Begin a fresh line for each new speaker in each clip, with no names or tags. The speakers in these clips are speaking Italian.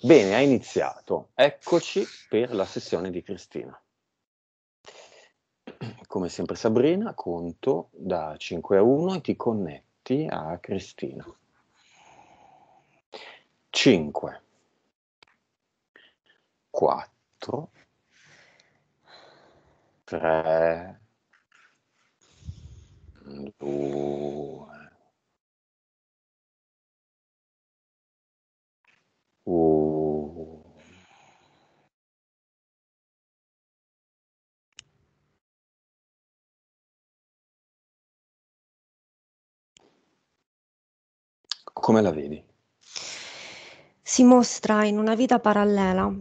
Bene, ha iniziato. Eccoci per la sessione di Cristina.
Come sempre Sabrina, conto da 5 a 1 e ti connetti a Cristina. 5 4
3 2 Come la vedi?
Si mostra in una vita parallela,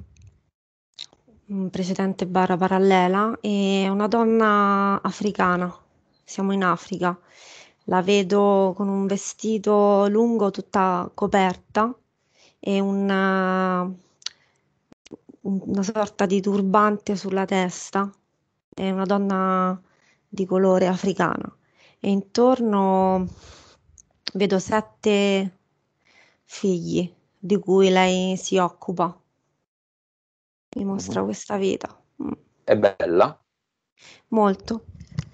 precedente barra parallela, e una donna africana, siamo in Africa, la vedo con un vestito lungo tutta coperta e una, una sorta di turbante sulla testa, è una donna di colore africana e intorno Vedo sette figli di cui lei si occupa. Mi mostra mm-hmm. questa vita. Mm.
È bella?
Molto,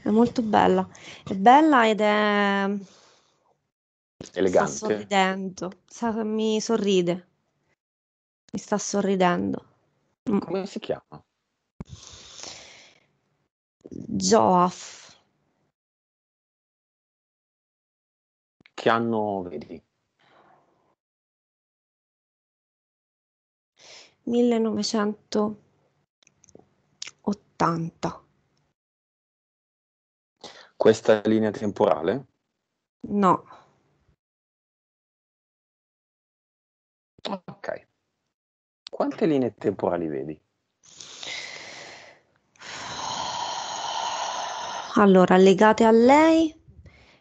è molto bella. È bella ed è elegante. Sta sorridendo, Sa, mi sorride. Mi sta sorridendo. Mm. Come si chiama?
Joaf. che anno vedi?
1980.
Questa linea temporale? No. Ok. Quante linee temporali vedi?
Allora, legate a lei,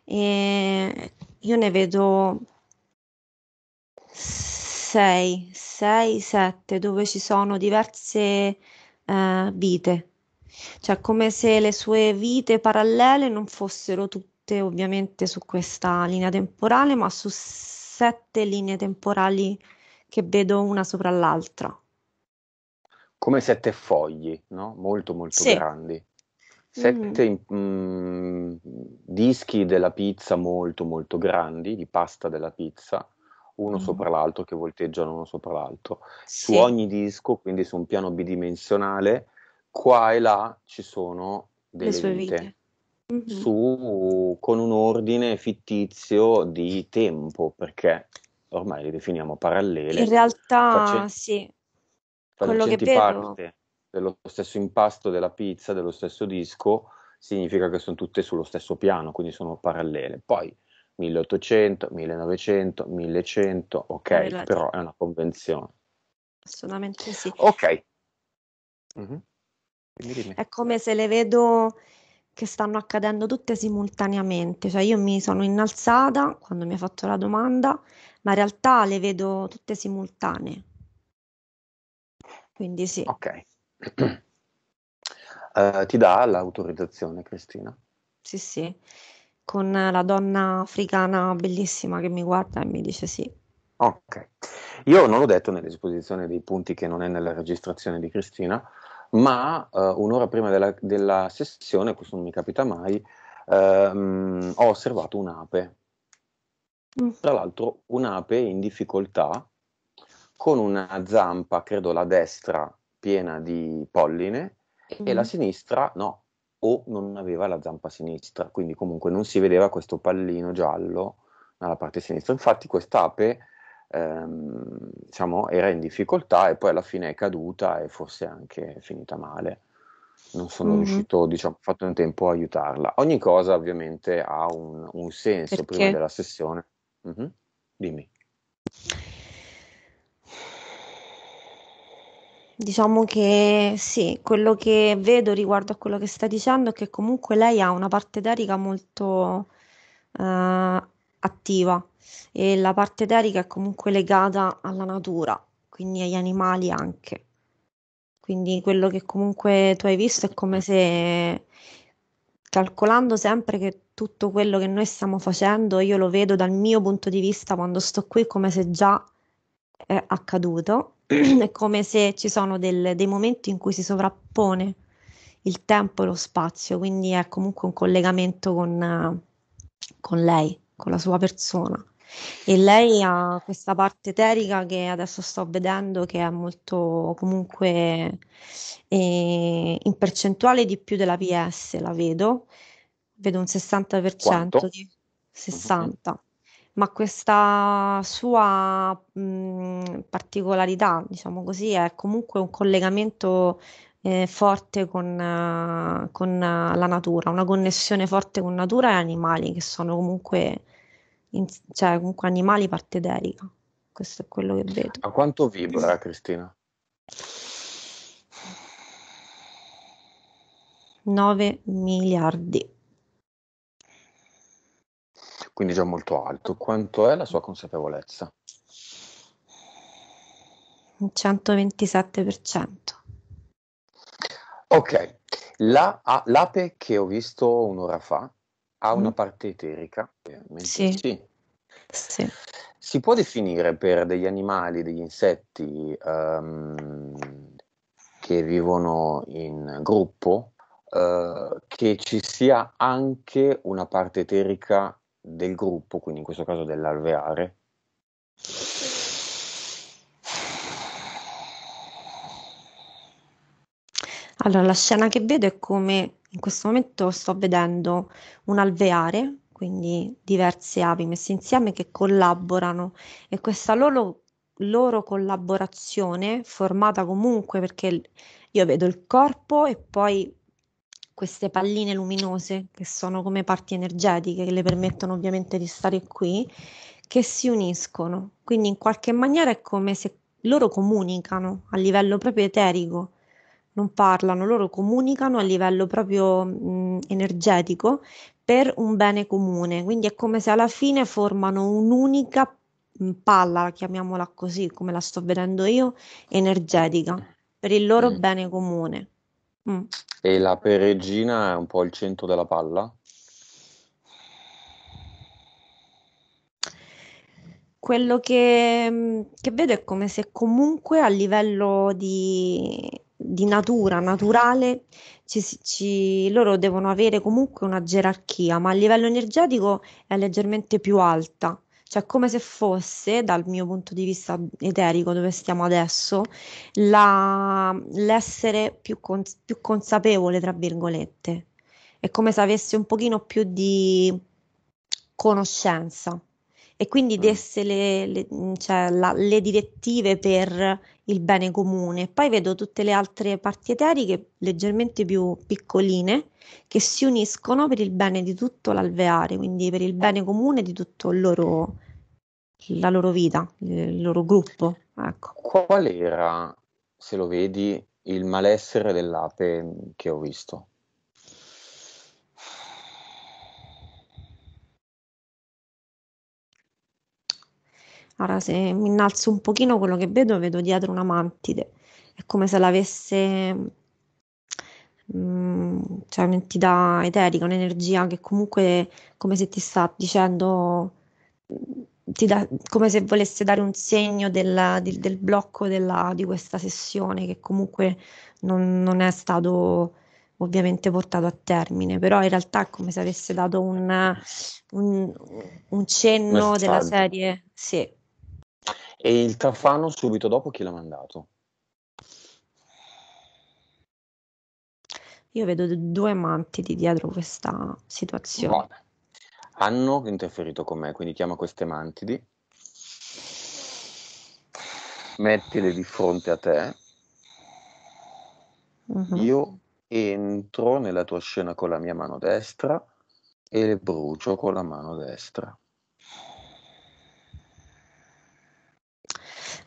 e io ne vedo 6, 6, 7, dove ci sono diverse uh, vite, cioè come se le sue vite parallele non fossero tutte ovviamente su questa linea temporale, ma su sette linee temporali che vedo una sopra l'altra.
Come sette fogli, no? Molto molto sì. grandi
sette
mm. mh, mm, dischi della pizza molto molto grandi, di pasta della pizza, uno mm. sopra l'altro, che volteggiano uno sopra l'altro. Sì. Su ogni disco, quindi su un piano bidimensionale, qua e là ci sono delle sue vite. Mm-hmm. Su, con un ordine fittizio di tempo, perché ormai le definiamo parallele. In
realtà, facen- sì, quello che vedo, parte
dello stesso impasto della pizza, dello stesso disco, significa che sono tutte sullo stesso piano, quindi sono parallele. Poi 1800, 1900, 1100, ok, Correlati. però è una convenzione.
Assolutamente sì. Ok. Mm-hmm. È come se le vedo che stanno accadendo tutte simultaneamente, cioè io mi sono innalzata quando mi ha fatto la domanda, ma in realtà le vedo tutte simultanee. Quindi sì. Ok.
Eh, ti dà l'autorizzazione, Cristina?
Sì, sì, con la donna africana bellissima che mi guarda e mi dice sì.
Ok, io non l'ho detto nell'esposizione dei punti che non è nella registrazione di Cristina, ma eh, un'ora prima della, della, sessione, questo non mi capita mai, ehm, ho osservato un'ape. Mm. Tra l'altro un'ape in difficoltà con una zampa, credo la destra, piena di polline mm. e la mm-hmm. sinistra no, o non aveva la zampa sinistra, quindi comunque non si vedeva questo pallino giallo dalla parte sinistra. Infatti quest'ape ehm, diciamo, era in difficoltà e poi alla fine è caduta e forse anche finita male. Non sono mm-hmm. riuscito, diciamo, fatto in tempo a aiutarla. Ogni cosa ovviamente ha un, un senso Perché? prima della sessione. Mm-hmm. Dimmi.
Diciamo che sì, quello che vedo riguardo a quello che sta dicendo è che comunque lei ha una parte eterica molto eh, attiva e la parte eterica è comunque legata alla natura, quindi agli animali anche. Quindi quello che comunque tu hai visto è come se, calcolando sempre che tutto quello che noi stiamo facendo, io lo vedo dal mio punto di vista quando sto qui come se già è accaduto è come se ci sono del, dei momenti in cui si sovrappone il tempo e lo spazio, quindi è comunque un collegamento con, con lei, con la sua persona. E lei ha questa parte eterica che adesso sto vedendo che è molto comunque eh, in percentuale di più della PS, la vedo, vedo un 60%, Quanto? di 60. Mm-hmm ma questa sua mh, mhmm, particolarità, diciamo così, è comunque un collegamento eh, forte con, eh, con la natura, una connessione forte con natura e animali, che sono comunque, in, cioè, comunque animali parte d'erica. Questo è quello che vedo.
A quanto vibra, Cristina?
9 miliardi
quindi già molto alto. Quanto è la sua consapevolezza?
Un 127%.
Ok, la, a, l'ape che ho visto un'ora fa ha mm. una parte eterica. Sì. sì. sì. Si può definire per degli animali, degli insetti um, che vivono in gruppo, uh, che ci sia anche una parte eterica del gruppo, quindi in questo caso dell'alveare,
Allora, la scena che vedo è come in questo momento sto vedendo un alveare, quindi diverse api messe insieme che collaborano e questa loro, loro collaborazione formata comunque perché io vedo il corpo e poi queste palline luminose che sono come parti energetiche che le permettono ovviamente di stare qui, che si uniscono. Quindi in qualche maniera è come se loro comunicano a livello proprio eterico, non parlano, loro comunicano a livello proprio mh, energetico per un bene comune. Quindi è come se alla fine formano un'unica palla, chiamiamola così, come la sto vedendo io, energetica per il loro mm. bene comune. Mm.
E la peregina è un po' il centro della palla?
Quello che, mm, che vedo è come se comunque a livello di, di natura naturale, ci, ci, loro devono avere comunque una gerarchia, ma a livello energetico è leggermente più alta. Cioè, come se fosse, dal mio punto di vista eterico, dove stiamo adesso, la, l'essere più, cons- più consapevole, tra virgolette. È come se avessi un pochino più di conoscenza e quindi mm. desse le, le, mm, cioè la, le, direttive per il bene comune. Poi vedo tutte le altre parti eteriche leggermente più piccoline che si uniscono per il bene di tutto l'alveare, quindi per il bene comune di tutto il loro, la loro vita, il loro gruppo. Ecco.
Qual era, se lo vedi, il malessere dell'ape che ho visto?
Ora se mi innalzo un pochino quello che vedo, vedo dietro una mantide. È come se l'avesse mh, mm, cioè un'entità eterica, un'energia che comunque come se ti sta dicendo mm, ti da, come se volesse dare un segno del, del, del blocco della, di questa sessione che comunque non, non, è stato ovviamente portato a termine, però in realtà è come se avesse dato un, un, un cenno della serie, sì,
e il Cafano subito dopo chi l'ha mandato?
Io vedo due mantidi dietro questa situazione. Vabbè.
Hanno interferito con me, quindi chiama queste mantidi, mettile di fronte a te. Uh-huh. Io entro nella tua scena con la mia mano destra e le brucio con la mano destra.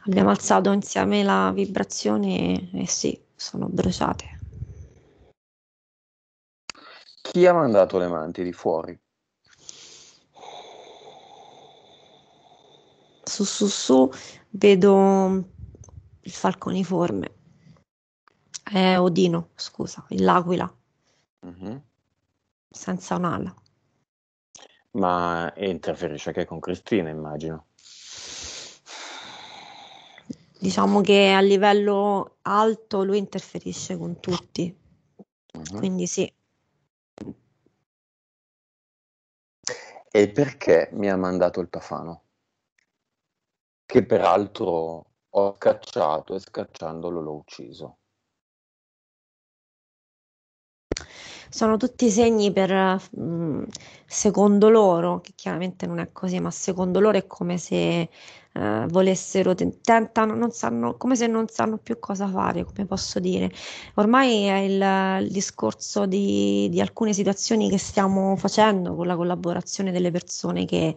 Abbiamo alzato insieme la vibrazione e sì, sono bruciate.
Chi ha mandato le manti di fuori?
Su su su vedo il falconiforme. È Odino, scusa, l'aquila. Mm-hmm. Senza un'ala.
Ma interferisce anche con Cristina, immagino
diciamo che a livello alto lui interferisce con tutti. Uh-huh. Quindi sì.
E perché mi ha mandato il Tafano? Che peraltro ho scacciato e scacciandolo l'ho ucciso.
sono tutti segni per, mm, secondo loro, che chiaramente non è così, ma secondo loro è come se eh, volessero, tentano, non sanno, come se non sanno più cosa fare, come posso dire. Ormai è il, il discorso di, di, alcune situazioni che stiamo facendo con la collaborazione delle persone che,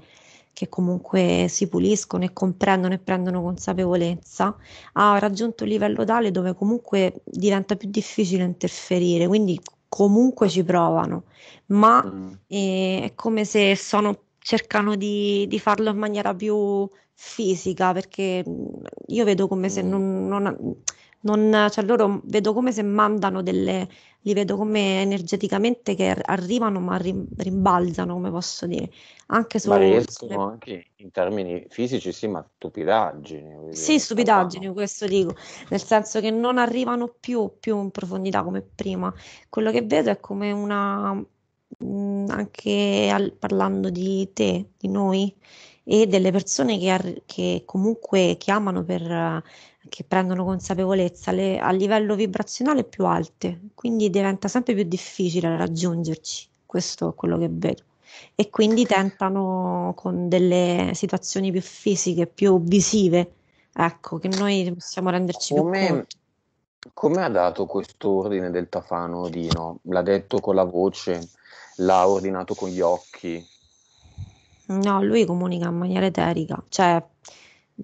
che comunque si puliscono e comprendono e prendono consapevolezza, ha raggiunto un livello tale dove comunque diventa più difficile interferire, quindi comunque ci provano, ma eh, è come se sono cercano di, di, farlo in maniera più fisica, perché mhmm, io vedo come se mm. non, non, non, cioè loro vedo come se mandano delle, li vedo come energeticamente che arrivano ma rimbalzano, come posso dire, anche su... Ma riescono sulle...
anche in termini fisici, sì, ma stupidaggini. Sì,
stupidaggini, questo dico, nel senso che non arrivano più, più in profondità come prima. Quello che vedo è come una... Mhmm, anche al, parlando di te, di noi, e delle persone che, ar- che comunque chiamano per che prendono consapevolezza le, a livello vibrazionale più alte, quindi diventa sempre più difficile raggiungerci, questo è quello che vedo. E quindi tentano con delle situazioni più fisiche, più visive, ecco, che noi possiamo renderci come, più
conto. Come ha dato quest'ordine del Tafano Dino? L'ha detto con la voce, l'ha ordinato con gli occhi,
No, lui comunica in maniera eterica, cioè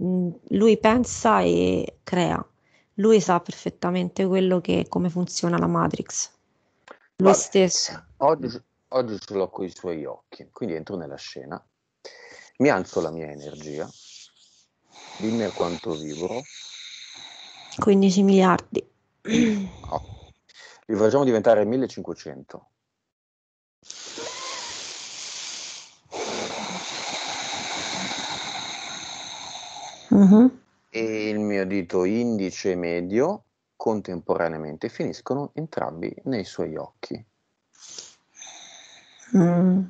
mm, lui pensa e crea. Lui sa perfettamente quello che, come funziona la Matrix. Lui Guarda, stesso.
Oggi, oggi ce l'ho con i suoi occhi, quindi entro nella scena, mi alzo la mia energia, dimmi a quanto vibro.
15 miliardi. No.
Li facciamo diventare 1500. Uh-huh. E il mio dito indice e medio contemporaneamente finiscono entrambi nei suoi occhi.
Mm.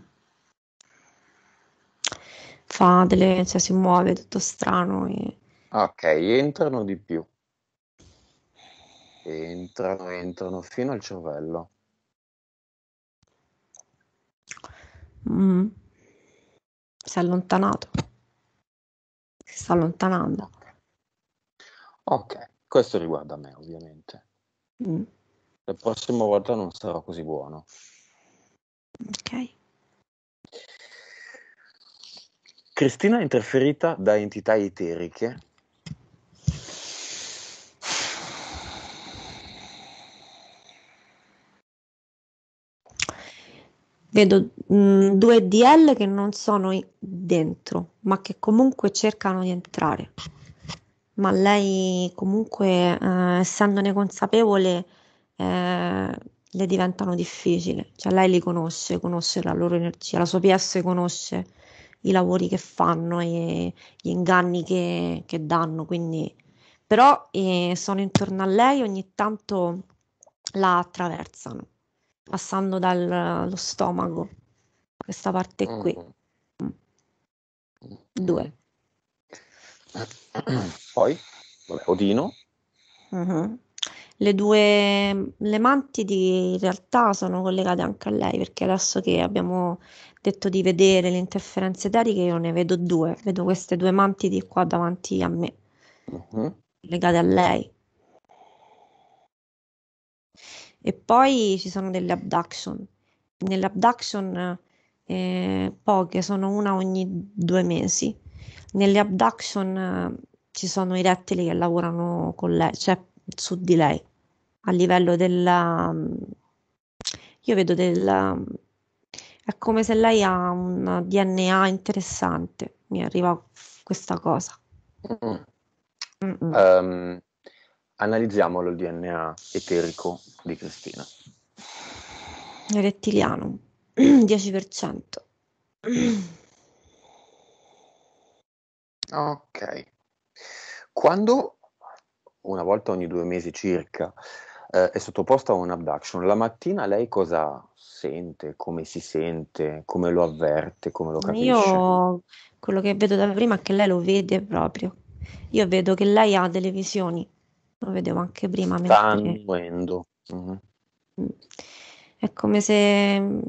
Fa delle, cioè si muove tutto strano. E...
Ok, entrano di più. Entrano, entrano fino al cervello.
Mm. Si è allontanato si sta allontanando. Ok,
questo riguarda me ovviamente. Mm. La prossima volta non sarò così buono. Ok. Cristina è interferita da entità eteriche
vedo mh, mm, due DL che non sono dentro, ma che comunque cercano di entrare. Ma lei comunque, eh, essendone consapevole, eh, le diventano difficili. Cioè lei li conosce, conosce la loro energia, la sua PS conosce i lavori che fanno e gli inganni che, che danno. Quindi, però eh, sono intorno a lei, ogni tanto la attraversano passando dallo stomaco, questa parte qui. Mm. Mm. Due.
Poi, vabbè, Odino.
Uh-huh. Le due le mantidi in realtà sono collegate anche a lei perché adesso che abbiamo detto di vedere le interferenze eteriche io ne vedo due, vedo queste due mantidi qua davanti a me, uh-huh. Mm-hmm. legate a lei. E poi ci sono delle abduction. Nelle abduction eh, poche, sono una ogni due mesi. Nelle abduction eh, ci sono i rettili che lavorano con lei, cioè su di lei, a livello del... Io vedo del... È come se lei ha un DNA interessante, mi arriva questa cosa.
Mm. Mm. Um, Analizziamolo il DNA eterico di Cristina.
Rettiliano, 10%.
Ok. Quando, una volta ogni due mesi circa, eh, è sottoposta a un abduction, la mattina lei cosa sente, come si sente, come lo avverte, come lo capisce? Io
quello che vedo da prima è che lei lo vede proprio. Io vedo che lei ha delle visioni lo vedevo anche prima. Sta mentre... Mm-hmm. Mm. È come se mm,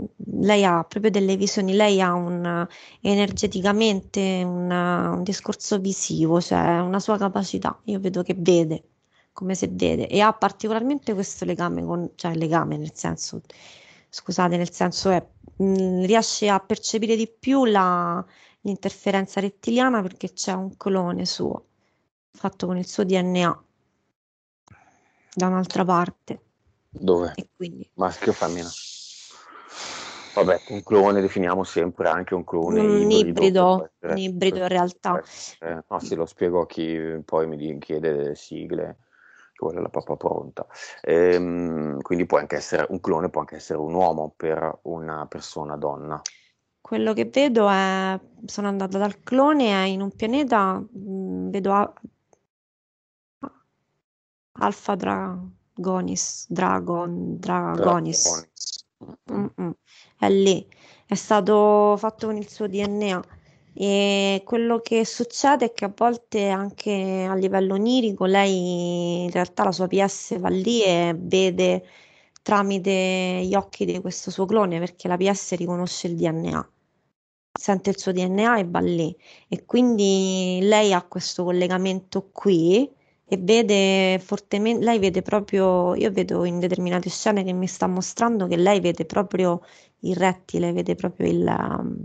lei ha proprio delle visioni, lei ha un, eh, energeticamente una, un discorso visivo, cioè una sua capacità. Io vedo che vede, come se vede, e ha particolarmente questo legame con, cioè legame nel senso, scusate, nel senso è, mh, mm, riesce a percepire di più la, l'interferenza rettiliana perché c'è un clone suo fatto con il suo DNA da un'altra parte. Dove? E quindi...
Maschio o femmina? Vabbè, un clone definiamo sempre anche un clone un ibrido.
Un ibrido in realtà.
Eh, no, sì, lo spiego a chi poi mi chiede delle sigle, che vuole la pappa pronta. Ehm, quindi può anche essere un clone, può anche essere un uomo per una persona donna.
Quello che vedo è, sono andata dal clone, è in un pianeta, mh, mm, vedo Alfa Dragonis, Dragon, Dragonis. Dragonis. Mm, mm, mm. È lì, è stato fatto con il suo DNA. E quello che succede è che a volte anche a livello onirico lei in realtà la sua PS va lì e vede tramite gli occhi di questo suo clone perché la PS riconosce il DNA, sente il suo DNA e va lì e quindi lei ha questo collegamento qui e vede fortemente, lei vede proprio, io vedo in determinate scene che mi sta mostrando che lei vede proprio il rettile, vede proprio il, um,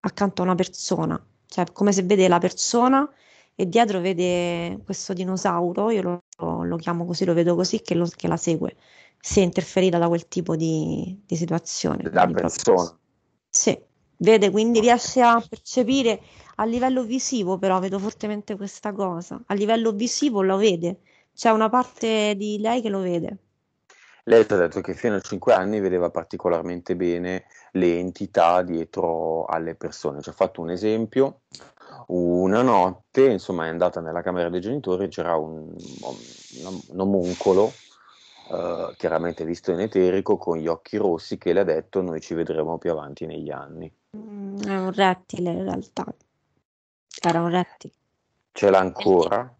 accanto a una persona, cioè come se vede la persona e dietro vede questo dinosauro, io lo, lo, chiamo così, lo vedo così, che, lo, che, la segue, se è interferita da quel tipo di, di situazione. La
persona. Proprio,
sì. Vede, quindi riesce a percepire a livello visivo, però vedo fortemente questa cosa. A livello visivo lo vede, c'è una parte di lei che lo vede.
Lei ti ha detto che fino a 5 anni vedeva particolarmente bene le entità dietro alle persone. Ci ha fatto un esempio. Una notte, insomma, è andata nella camera dei genitori, c'era un, un omuncolo eh, chiaramente visto in eterico con gli occhi rossi che le ha detto noi ci vedremo più avanti negli anni.
Mm, è un rettile in realtà, era un rettile.
Ce l'ha ancora?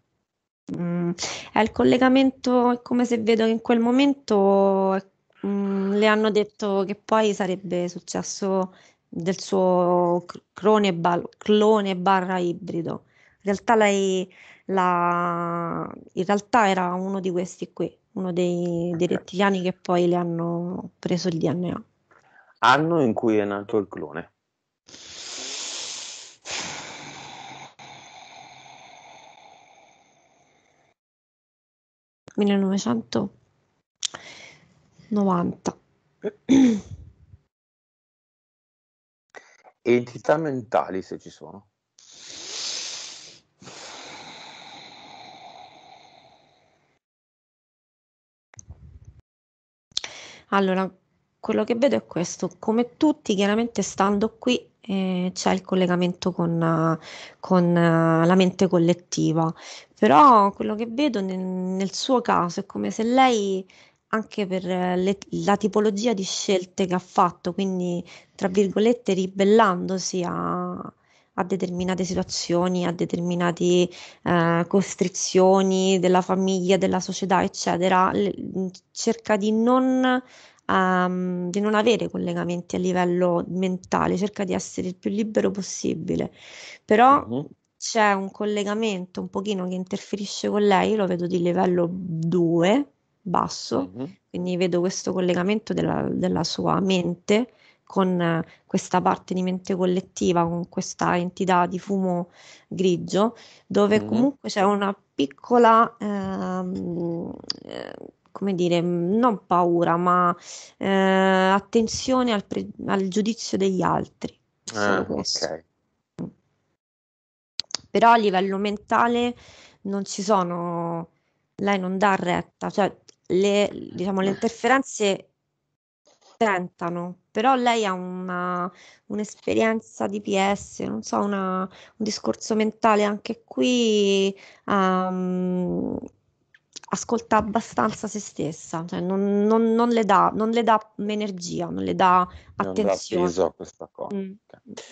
Mm, è il collegamento, è come se vedo in quel momento mm, le hanno detto che poi sarebbe successo del suo crone, bar, clone barra ibrido. In realtà lei la, in realtà era uno di questi qui uno dei, dei rettiliani che poi le hanno preso il DNA.
Anno in cui è nato il clone.
...1990.
Entità mentali se ci sono.
Allora, quello che vedo è questo, come tutti chiaramente stando qui eh, c'è il collegamento con, con uh, la mente collettiva, però quello che vedo nel, nel suo caso è come se lei anche per eh, le, la tipologia di scelte che ha fatto, quindi tra virgolette ribellandosi a, a determinate situazioni, a determinate eh, costrizioni della famiglia, della società, eccetera, le, mm, cerca di non, um, di non, avere collegamenti a livello mentale, cerca di essere il più libero possibile. Però mm-hmm. c'è un collegamento un pochino che interferisce con lei, lo vedo di livello 2, basso, mm-hmm. quindi vedo questo collegamento della, della sua mente con eh, questa parte di mente collettiva, con questa entità di fumo grigio, dove mm. comunque c'è una piccola, ehm, eh, come dire, non paura, ma eh, attenzione al, pre- al, giudizio degli altri. Ah, okay. Però a livello mentale non ci sono, lei non dà retta, cioè le, diciamo, le eh. interferenze tentano però lei ha una, un'esperienza di PS, non so, una, un discorso mentale anche qui. Um, ascolta abbastanza se stessa, cioè non, non, non, le dà, non, le dà, energia, non le dà
attenzione. Non dà questa cosa.
Mm.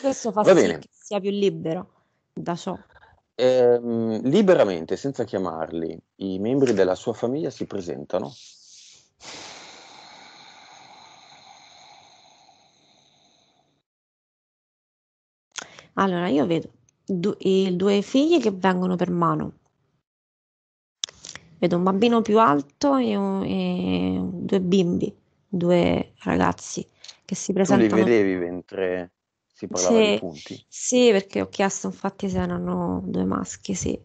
Questo fa Va sì bene. che sia più libero da ciò.
Eh, liberamente, senza chiamarli, i membri della sua famiglia si presentano.
Allora, io vedo du- i due figli che vengono per mano. Vedo un bambino più alto e, un, e due bimbi, due ragazzi che si presentano. Tu li vedevi
mentre si parlava sì, di punti?
Sì, perché ho chiesto infatti se erano due maschi, sì.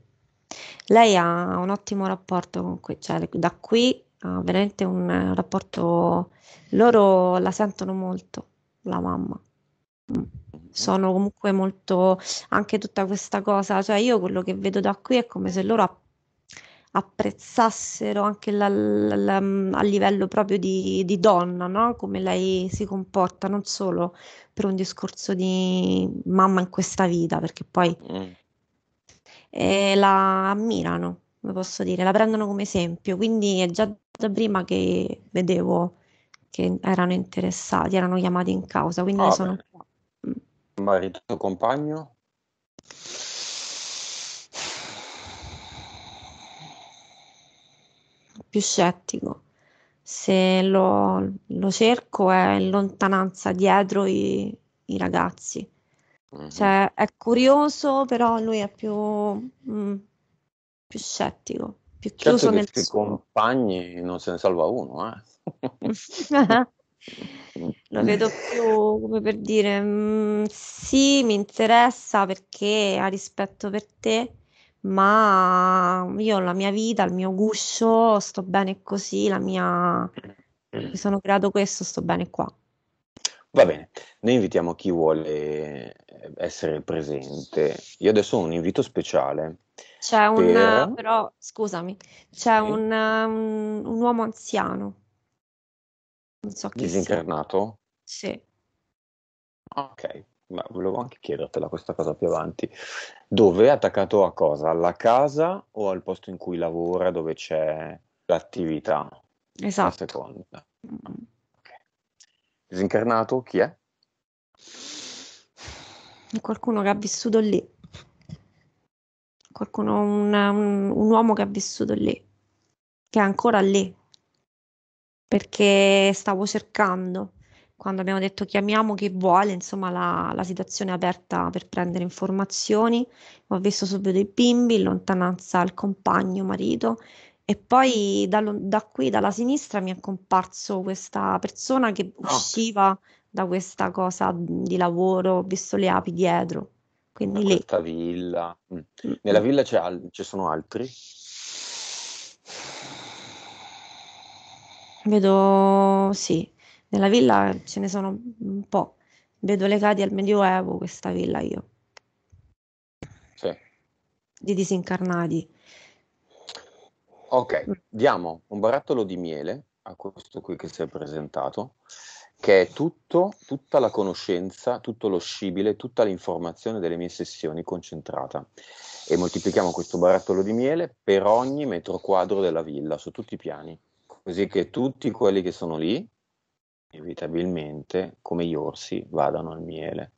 Lei ha un ottimo rapporto con que- cioè, da qui ha veramente un rapporto, loro la sentono molto, la mamma. Mm. Sono comunque molto anche tutta questa cosa cioè io quello che vedo da qui è come se loro apprezzassero anche la l la mm, a livello proprio di di donna, no, come lei si comporta, non solo per un discorso di mamma in questa vita, perché poi Mh. Mm. ehm, la ammirano, come posso dire, la prendono come esempio, quindi è già da prima che vedevo che erano interessati, erano chiamati in causa, quindi Ah, sono bene
marito compagno?
Più scettico. Se lo, lo cerco è in lontananza dietro i, i ragazzi. Mm-hmm. Cioè, è curioso, però lui è più, mh, mm, più scettico, più certo chiuso nel suo.
compagni non se ne salva uno, eh.
Lo vedo più come per dire mm, sì, mi interessa perché ha rispetto per te, ma io ho la mia vita, il mio guscio, sto bene così, la mia... mi sono creato questo, sto bene qua.
Va bene, noi invitiamo chi vuole essere presente. Io adesso ho un invito speciale.
C'è un, però, scusami, c'è sì. un, un, mm, un uomo anziano non so chi
Disincarnato? Sia. Sì. Ok, ma volevo anche chiedertela questa cosa più avanti. Dove è attaccato a cosa? Alla casa o al posto in cui lavora dove c'è l'attività?
Esatto. La seconda.
Mm. Okay. Disincarnato chi è?
Qualcuno che ha vissuto lì. Qualcuno, un, un, un uomo che ha vissuto lì, che è ancora lì, perché stavo cercando, quando abbiamo detto chiamiamo chi vuole, insomma la, la situazione è aperta per prendere informazioni, ho visto subito i bimbi, in lontananza il compagno, marito e poi da, da qui, dalla sinistra, mi è comparso questa persona che ah. usciva da questa cosa di lavoro, ho visto le api dietro. Quindi lì. Questa villa. Mm. mm.
Nella villa ci sono altri?
Vedo, sì, nella villa ce ne sono un po', vedo legati al Medioevo questa villa io. Sì. Di disincarnati.
Ok, diamo un barattolo di miele a questo qui che si è presentato, che è tutto, tutta la conoscenza, tutto lo scibile, tutta l'informazione delle mie sessioni concentrata. E moltiplichiamo questo barattolo di miele per ogni metro quadro della villa, su tutti i piani così che tutti quelli che sono lì, inevitabilmente,
come gli orsi, vadano al miele.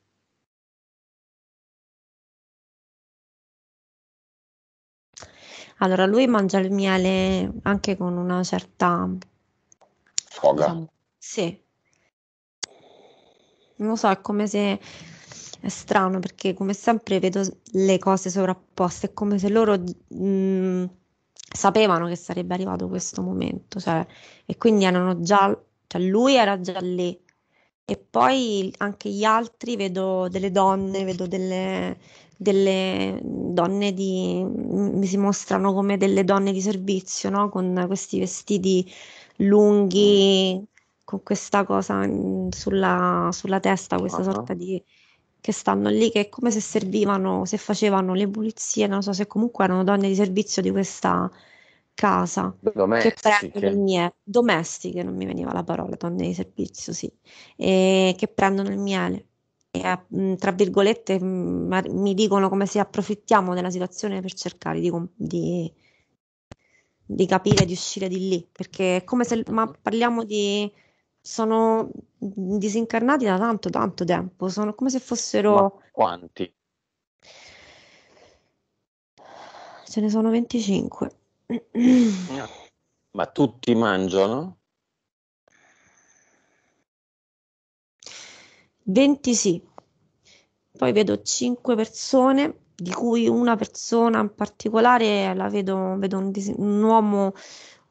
Allora, lui mangia il miele anche con una certa... Foga. Diciamo, sì. Non lo so, è come se... È strano perché come sempre vedo le cose sovrapposte, è come se loro... Mh, mhmm, sapevano che sarebbe arrivato questo momento, cioè, e quindi erano già, cioè lui era già lì. E poi anche gli altri, vedo delle donne, vedo delle, delle donne di, mi si mostrano come delle donne di servizio, no? con questi vestiti lunghi, con questa cosa sulla, sulla testa, questa sorta di, che stanno lì, che è come se servivano, se facevano le pulizie, non so se comunque erano donne di servizio di questa casa. Domestiche. domestiche, non mi veniva la parola, donne di servizio, sì, e che prendono il miele. E, tra virgolette mi dicono come se approfittiamo della situazione per cercare di, di, di capire, di uscire di lì, perché è come se, ma parliamo di sono disincarnati da tanto, tanto tempo, sono come se fossero... Ma
quanti?
Ce ne sono 25.
Ah, ma tutti mangiano?
20 sì. Poi vedo 5 persone, di cui una persona in particolare la vedo, vedo un, dis- un uomo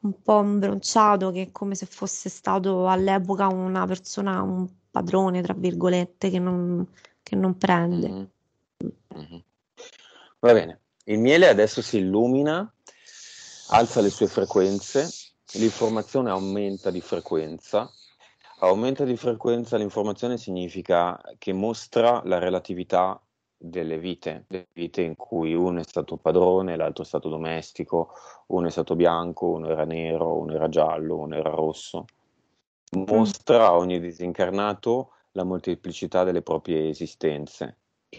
un po' imbronciato, che è come se fosse stato all'epoca una persona, un padrone, tra virgolette, che non, che non prende. Mm-hmm.
mm-hmm.
Va bene, il miele adesso si illumina, alza le sue frequenze, l'informazione aumenta di frequenza. Aumenta di frequenza l'informazione significa che mostra la relatività delle vite, delle vite in cui uno è stato padrone, l'altro è stato domestico, uno è stato bianco, uno era nero, uno era giallo, uno era rosso. Mm. Mostra a ogni disincarnato la molteplicità delle proprie esistenze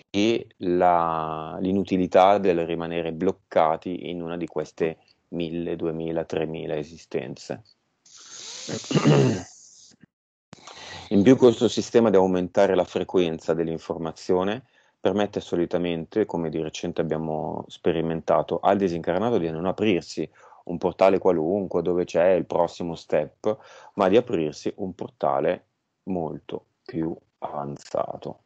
e la, l'inutilità del rimanere bloccati in una di queste mille, duemila, tremila esistenze. In più questo sistema deve aumentare la frequenza dell'informazione permette solitamente, come di recente abbiamo sperimentato, al disincarnato di non aprirsi un portale qualunque dove c'è il prossimo step, ma di aprirsi un portale molto più avanzato.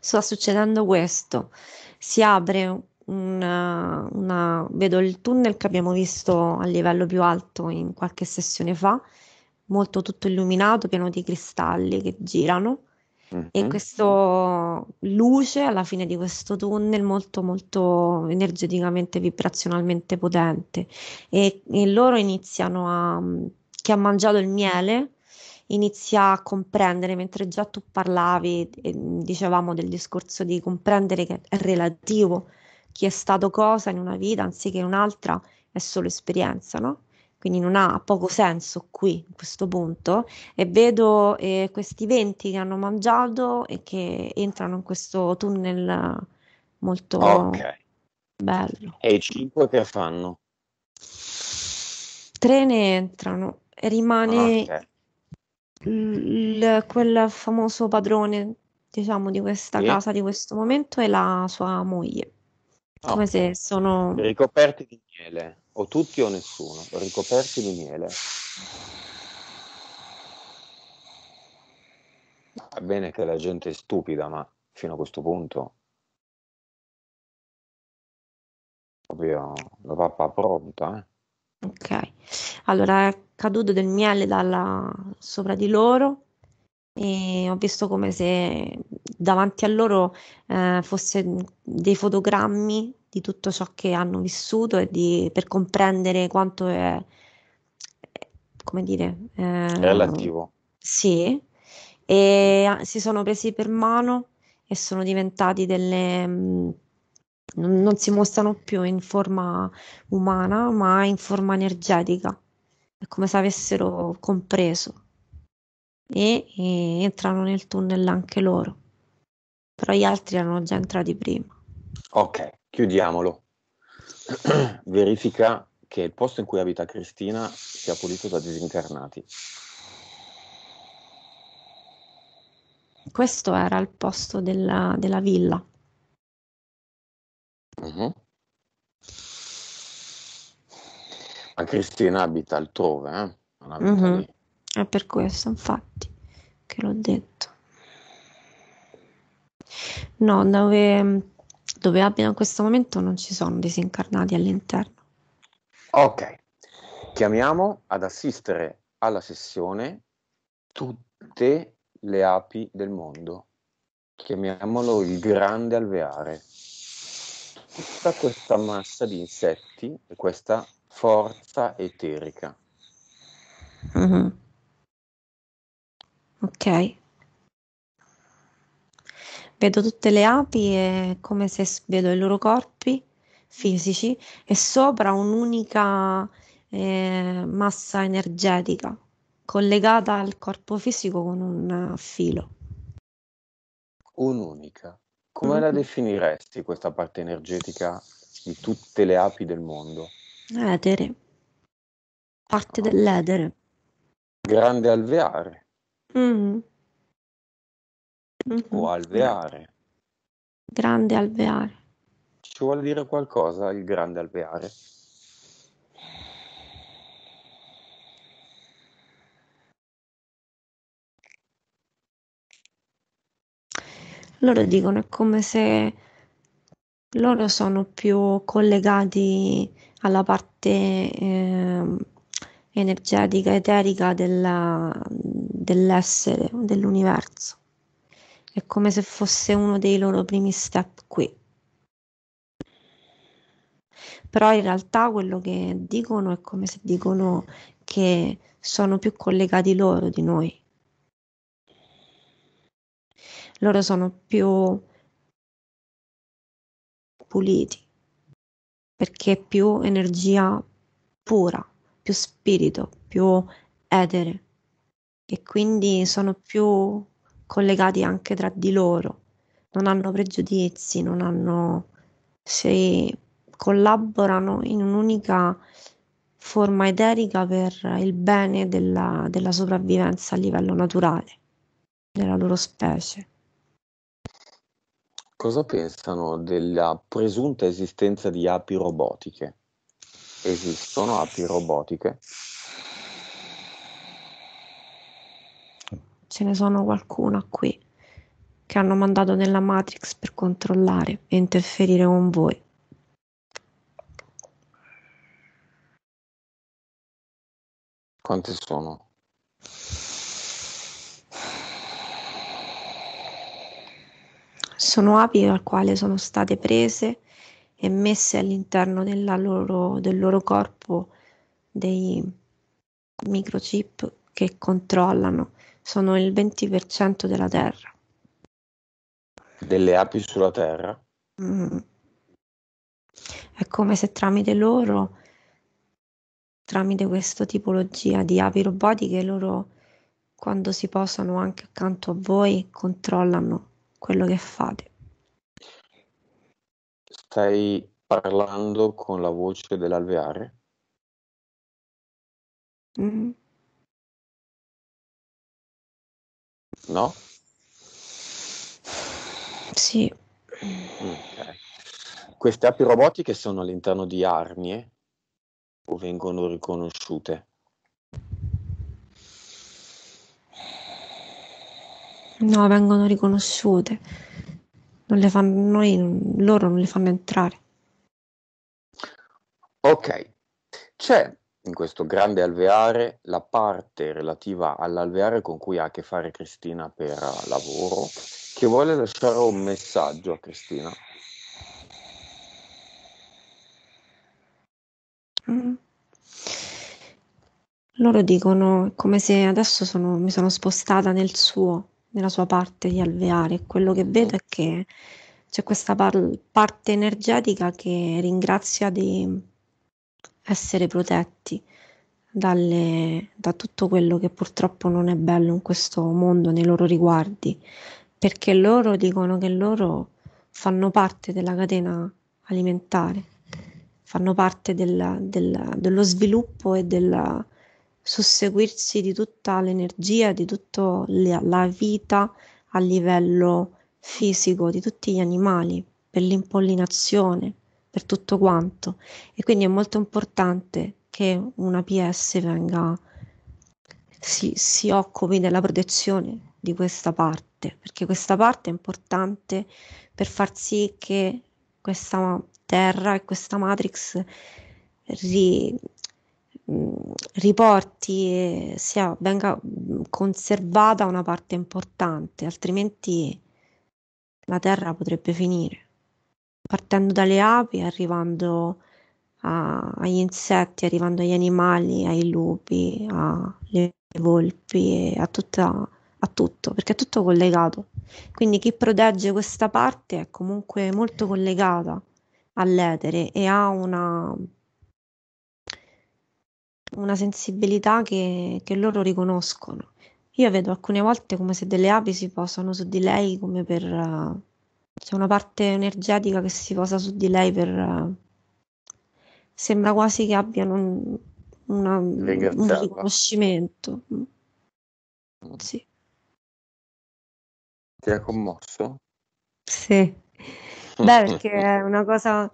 Sta succedendo questo, si apre una, una, vedo il tunnel che abbiamo visto a livello più alto in qualche sessione fa, molto tutto illuminato, pieno di cristalli che girano mm-hmm. e mhm. questo luce alla fine di questo tunnel molto molto energeticamente, vibrazionalmente potente e, e loro iniziano a, chi ha mangiato il miele inizia a comprendere, mentre già tu parlavi, eh, dicevamo del discorso di comprendere che è relativo chi è stato cosa in una vita anziché in un'altra, è solo esperienza, no? quindi non ha poco senso qui, a questo punto, e vedo eh, questi venti che hanno mangiato e che entrano in questo tunnel molto okay. bello.
E i cinque che fanno?
tre ne entrano e rimane ah, okay. il, quel famoso padrone, diciamo, di questa yeah. casa, di questo momento e la sua moglie. Oh. Come se sono
ricoperti di miele o tutti o nessuno, ricoperti di miele. Va bene che la gente è stupida, ma fino a questo punto proprio la pappa pronta.
Eh? Ok, allora è caduto del miele dalla, sopra di loro e ho visto come se davanti a loro eh, fossero dei fotogrammi di tutto ciò che hanno vissuto e di, per comprendere quanto è, come dire... Eh, relativo. Sì, e ah, si sono presi per mano e sono diventati delle... Mh, mm, non si mostrano più in forma umana, ma in forma energetica. È come se avessero compreso e, e entrano nel tunnel anche loro. Però gli altri erano già entrati prima.
Ok chiudiamolo. Verifica che il posto in cui abita Cristina sia pulito da disincarnati.
Questo era il posto della, della villa.
Uh-huh.
Ma Cristina abita altrove, eh? non abita uh-huh.
È per questo, infatti, che l'ho detto. No, dove dove abita in questo momento non ci sono disincarnati all'interno.
Ok, chiamiamo ad assistere alla sessione tutte le api del mondo. Chiamiamolo il grande alveare. Tutta questa massa di insetti e questa forza eterica.
Mm-hmm.
Ok. Vedo tutte le api e come se vedo i loro corpi fisici e sopra un'unica eh, massa energetica collegata al corpo fisico con un eh, filo.
Un'unica. Come la definiresti questa parte energetica di tutte le api del mondo?
Etere. Parte dell'etere.
Grande alveare.
Mm. Mm-hmm. o mhm.
alveare.
Grande alveare.
Ci vuole dire qualcosa il grande alveare?
Loro dicono è come se loro sono più collegati alla parte eh, energetica, eterica della, dell'essere, dell'universo. È come se fosse uno dei loro primi step qui. Però in realtà quello che dicono è come se dicono che sono più collegati loro di noi. Loro sono più puliti perché più energia pura, più spirito, più etere e quindi sono più collegati anche tra di loro, non hanno pregiudizi, non hanno... se collaborano in un'unica forma eterica per il bene della, della sopravvivenza a livello naturale, della loro specie.
Cosa pensano della presunta esistenza di api robotiche? Esistono api robotiche?
ce ne sono qualcuna qui che hanno mandato nella Matrix per controllare e interferire con voi.
Quante sono?
Sono api al quale sono state prese e messe all'interno loro, del loro corpo dei microchip che controllano sono il 20% della Terra.
Delle api sulla Terra?
Mm. È come se tramite loro, tramite questa tipologia di api robotiche, loro quando si posano anche accanto a voi controllano quello che fate.
Stai parlando con la voce dell'alveare? Mm. no? Sì. Okay.
Queste api robotiche sono all'interno di arnie eh? o vengono riconosciute?
No, vengono riconosciute. Non le fanno, noi, loro non le fanno entrare. Ok, c'è
in questo grande alveare la parte relativa all'alveare con cui ha a che fare Cristina per eh, lavoro, che vuole lasciare un messaggio a Cristina.
Mm. Loro dicono come se adesso sono, mi sono spostata nel suo, nella sua parte di alveare. Quello che vedo è che c'è questa par- parte energetica che ringrazia di essere protetti dalle, da tutto quello che purtroppo non è bello in questo mondo nei loro riguardi, perché loro dicono che loro fanno parte della catena alimentare, fanno parte della, della, dello sviluppo e del susseguirsi di tutta l'energia, di tutta la vita a livello fisico di tutti gli animali, per l'impollinazione, per tutto quanto e quindi è molto importante che una PS venga, si, si occupi della protezione di questa parte, perché questa parte è importante per far sì che questa terra e questa matrix ri, riporti e sia, venga conservata una parte importante, altrimenti la terra potrebbe finire partendo dalle api, arrivando a, agli insetti, arrivando agli animali, ai lupi, alle volpi e a, tutta, a tutto, perché è tutto collegato. Quindi chi protegge questa parte è comunque molto collegata all'etere e ha una, una sensibilità che, che, loro riconoscono. Io vedo alcune volte come se delle api si posano su di lei come per c'è una parte energetica che si posa su di lei per... Sembra quasi che abbiano un, una, un riconoscimento. Mm. Sì.
Ti ha commosso?
Sì.
Beh, perché è
una cosa...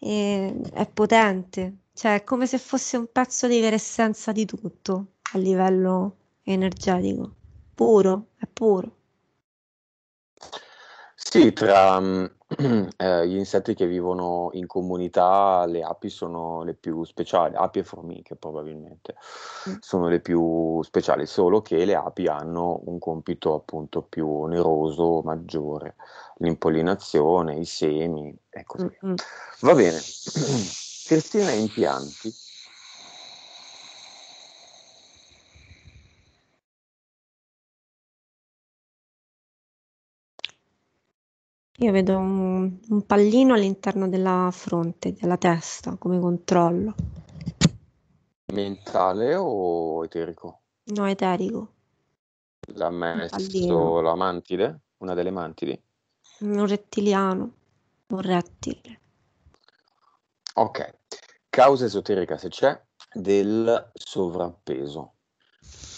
Eh, è potente. Cioè, è come se fosse un pezzo di vera essenza di tutto a livello energetico. Puro, è puro.
Sì, tra
eh,
gli insetti che vivono in comunità, le api sono le più speciali, api e formiche probabilmente mm. sono le più speciali, solo che le api hanno un compito appunto più oneroso, maggiore, l'impollinazione, i semi e così via. Va bene, Cristina Impianti
Io vedo un, un pallino all'interno della fronte, della testa, come controllo.
Mentale o eterico?
No, eterico.
L'ha messo la mantide? Una delle mantidi?
Un rettiliano, un rettile.
Ok, causa esoterica se c'è del sovrappeso,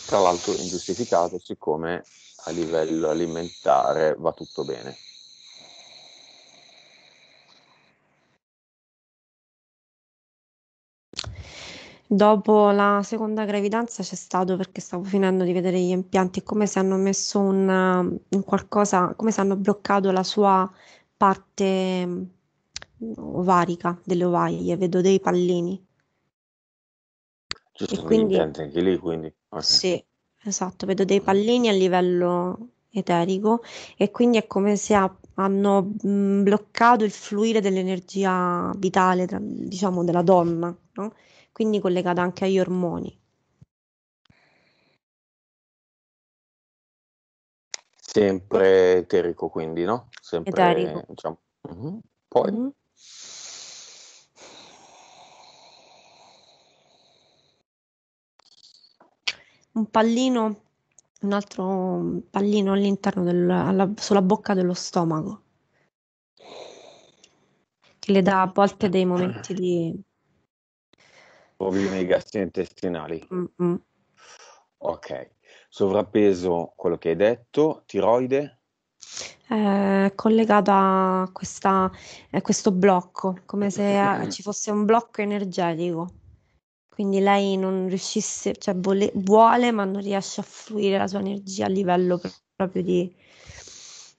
tra l'altro ingiustificato siccome a livello alimentare va tutto bene.
Dopo la seconda gravidanza c'è stato perché stavo finendo di vedere gli impianti, è come se hanno messo un, um, un qualcosa, come se hanno bloccato la sua parte um, ovarica delle ovaie, vedo dei pallini. Giusto, e quindi, anche lì, quindi. Okay. Sì, esatto, vedo dei pallini a livello eterico e quindi è come se ha, hanno mm, bloccato il fluire dell'energia vitale, tra, diciamo, della donna, no? quindi collegata anche agli ormoni.
Sempre eterico, quindi, no? Sempre eterico. Diciamo. Mm-hmm. Poi.
Mm-hmm. Un pallino, un altro pallino all'interno del, alla, sulla bocca dello stomaco, che le dà a volte dei momenti di
Problemi gastrointestinali. Mm-mm. Ok. Sovrappeso, quello che hai detto, tiroide?
Eh, collegata a questa, eh, questo blocco, come se ci fosse un blocco energetico. Quindi lei non riuscisse, cioè vuole, vuole ma non riesce a fluire la sua energia a livello proprio di,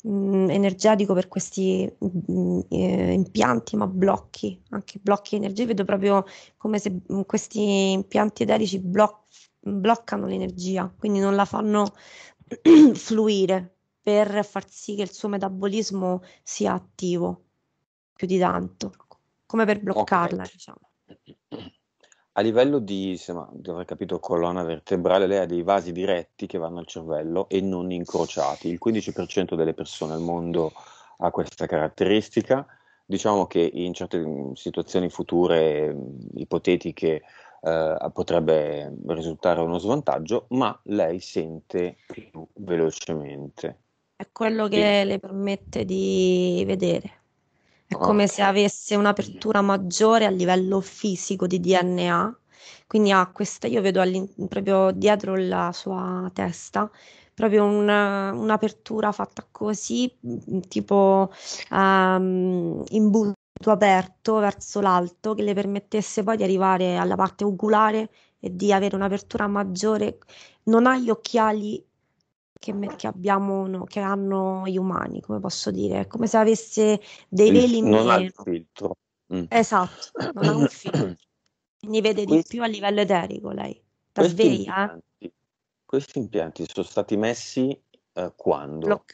mh, mm, energetico per questi mh, mm, eh, impianti, ma blocchi, anche blocchi di Vedo proprio come se mh, mm, questi impianti eterici bloc- bloccano l'energia, quindi non la fanno fluire per far sì che il suo metabolismo sia attivo più di tanto, come per bloccarla, okay. diciamo
a livello di, se avrei capito, colonna vertebrale, lei ha dei vasi diretti che vanno al cervello e non incrociati. Il 15% delle persone al mondo ha questa caratteristica. Diciamo che in certe mm, situazioni future, mm, ipotetiche, eh, potrebbe risultare uno svantaggio, ma lei sente più velocemente.
È quello che e... le permette di vedere. È come se avesse un'apertura maggiore a livello fisico di DNA. Quindi ha questa, io vedo proprio dietro la sua testa, proprio una, un'apertura fatta così, mm, tipo um, in busto aperto verso l'alto, che le permettesse poi di arrivare alla parte oculare e di avere un'apertura maggiore. Non ha gli occhiali che, che, abbiamo, no, che hanno gli umani, come posso dire, è come se avesse dei veli in meno. Non ha il
filtro. Mm.
Esatto, non ha un filtro. Quindi vede Questi... di più a livello eterico lei, da Questi sveglia. Impianti,
eh? Questi impianti sono stati messi eh, quando?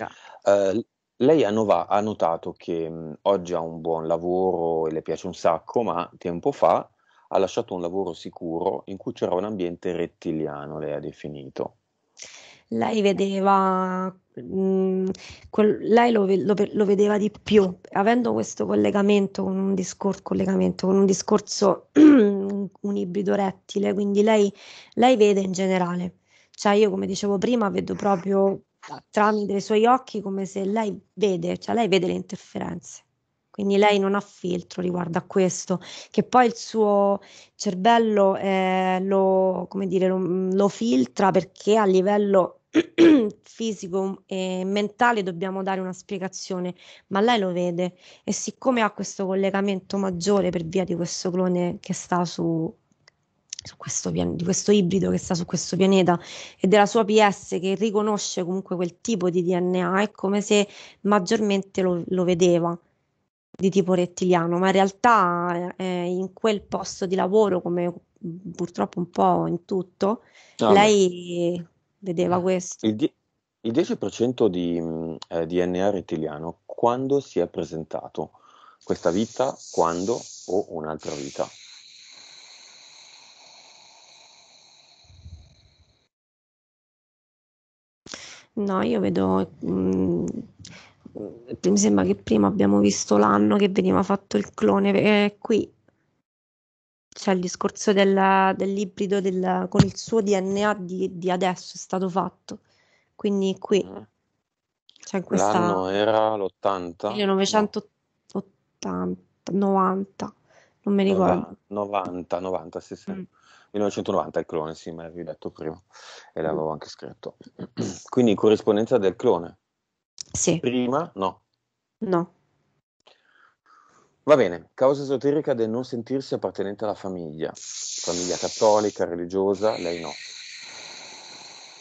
Eh, lei ha, nova- ha notato che mh, mm, oggi ha un buon lavoro e le piace un sacco, ma tempo fa ha lasciato un lavoro sicuro in cui c'era un ambiente rettiliano, lei ha definito
lei vedeva mh, mm, quel, lei lo, lo, lo, vedeva di più avendo questo collegamento con un, discor- collegamento, con un discorso un ibrido rettile quindi lei, lei vede in generale cioè io come dicevo prima vedo proprio tramite i suoi occhi come se lei vede cioè lei vede le interferenze quindi lei non ha filtro riguardo a questo, che poi il suo cervello eh, lo, dire, lo, lo filtra perché a livello fisico e mentale dobbiamo dare una spiegazione, ma lei lo vede e siccome ha questo collegamento maggiore per via di questo clone che sta su, su questo, di questo ibrido che sta su questo pianeta e della sua PS che riconosce comunque quel tipo di DNA, è come se maggiormente lo, lo vedeva di tipo rettiliano, ma in realtà eh, in quel posto di lavoro, come purtroppo un po' in tutto, ah, lei vedeva questo.
Il, di- il mm, 10% eh, di eh, DNA rettiliano quando si è presentato? Questa vita, quando o un'altra vita?
No, io vedo mh, mm, mi sembra che prima abbiamo visto l'anno che veniva fatto il clone, perché qui c'è il discorso della, dell'ibrido del, con il suo DNA di, di, adesso è stato fatto. Quindi qui ah. c'è questa... L'anno
era l'80?
1980, 90, non mi ricordo.
90, 90, sì, sì. Mm. 1990 è il clone, sì, mi avevi detto prima e l'avevo mm. anche scritto. Quindi corrispondenza del clone. Sì. Prima no. No. Va bene, causa esoterica del non sentirsi appartenente alla famiglia, famiglia cattolica, religiosa, lei no.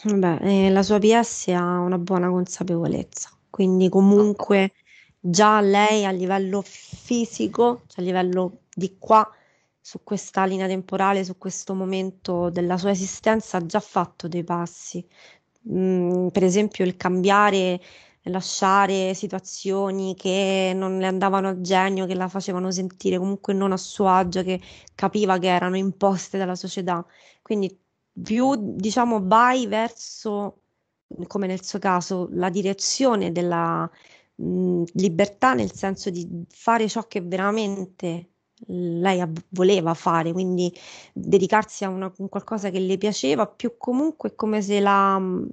Vabbè, eh, la sua PS ha una buona consapevolezza, quindi comunque già lei a livello fisico, cioè a livello di qua, su questa linea temporale, su questo momento della sua esistenza, ha già fatto dei passi. Mm, per esempio il cambiare lasciare situazioni che non le andavano a genio, che la facevano sentire comunque non a suo agio, che capiva che erano imposte dalla società. Quindi più diciamo vai verso, come nel suo caso, la direzione della mh, libertà, nel senso di fare ciò che veramente lei voleva fare, quindi dedicarsi a una, qualcosa che le piaceva, più comunque è come se la, mm,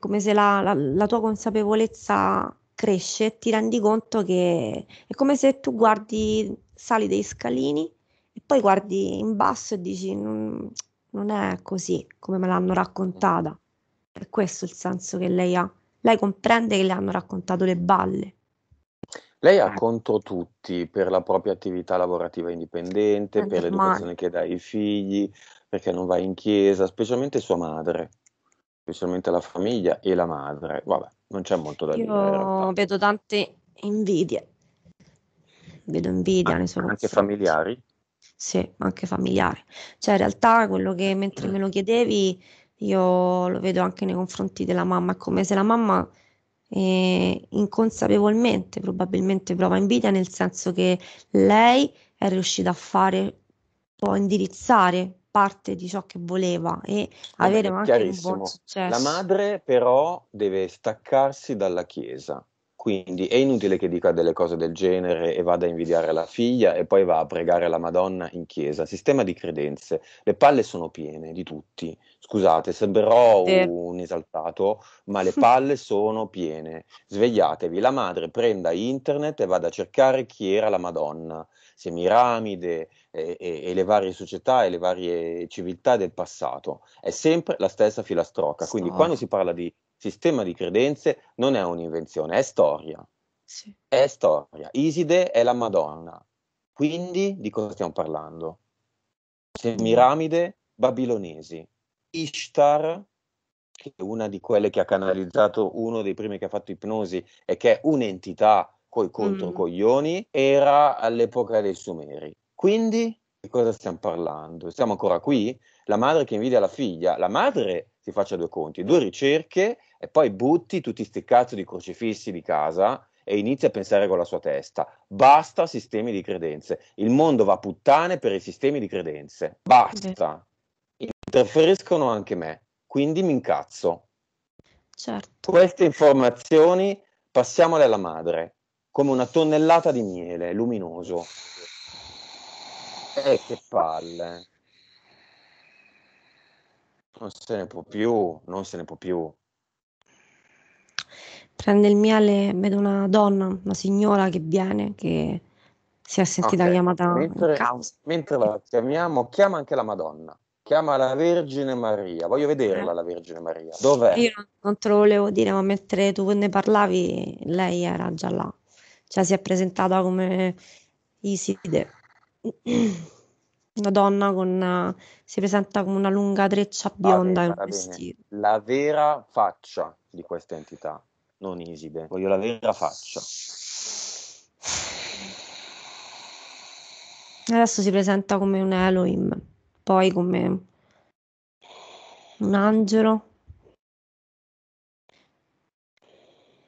come se la, la, la tua consapevolezza cresce e ti rendi conto che è come se tu guardi, sali dei scalini e poi guardi in basso e dici non, non è così come me l'hanno raccontata. È questo il senso che lei ha. Lei comprende che le hanno raccontato le balle
lei ha eh. contro tutti per la propria attività lavorativa indipendente, eh, per l'educazione che dà ai figli, perché non va in chiesa, specialmente sua madre, specialmente la famiglia e la madre. Vabbè,
non c'è molto da Io dire. Io vedo tante invidie, vedo invidia ah, nei suoi Anche familiari? Sì, anche familiari. Cioè, in realtà, quello che mentre mm. me lo chiedevi, io lo vedo anche nei confronti della mamma. È come se la mamma eh, inconsapevolmente probabilmente prova invidia nel senso che lei è riuscita a fare o a indirizzare parte di ciò che voleva e avere anche un buon successo. La madre
però deve staccarsi dalla chiesa quindi è inutile che dica delle cose del genere e vada a invidiare la figlia e poi va a pregare la Madonna in chiesa. Sistema di credenze. Le palle sono piene di tutti. Scusate, sembrerò un esaltato, ma le palle sono piene. Svegliatevi, la madre prenda internet e vada a cercare chi era la Madonna. Semiramide e, e, e le varie società e le varie civiltà del passato. È sempre la stessa filastrocca. Quindi quando si parla di sistema di credenze non è un'invenzione, è storia. Sì. È storia. Iside è la Madonna. Quindi di cosa stiamo parlando? Semiramide babilonesi. Ishtar, che è una di quelle che ha canalizzato uno dei primi che ha fatto ipnosi e che è un'entità coi controcoglioni, mm. era all'epoca dei Sumeri. Quindi di cosa stiamo parlando? Siamo ancora qui? La madre che invidia la figlia, la madre si faccia due conti, due ricerche e poi butti tutti questi cazzo di crocifissi di casa e inizia a pensare con la sua testa. Basta sistemi di credenze. Il mondo va puttane per i sistemi di credenze. Basta. Interferiscono anche me, quindi mi incazzo. Certo. Queste informazioni passiamole alla madre, come una tonnellata di miele luminoso. E eh, che palle. Non se ne può più, non se ne può più.
Prende il miele, vedo una donna, una signora che viene, che si è sentita okay. chiamata mentre,
mentre, la chiamiamo, chiama anche la Madonna, chiama la Vergine Maria. Voglio vederla eh. la Vergine Maria. Dov'è? Io
non te lo volevo dire, ma mentre tu ne parlavi, lei era già là, cioè si è presentata come Iside. una donna con, si presenta come una lunga treccia bionda in un
vestito. La vera faccia di questa entità, non Iside. Voglio la vera faccia.
Adesso si presenta come un Elohim, poi come un angelo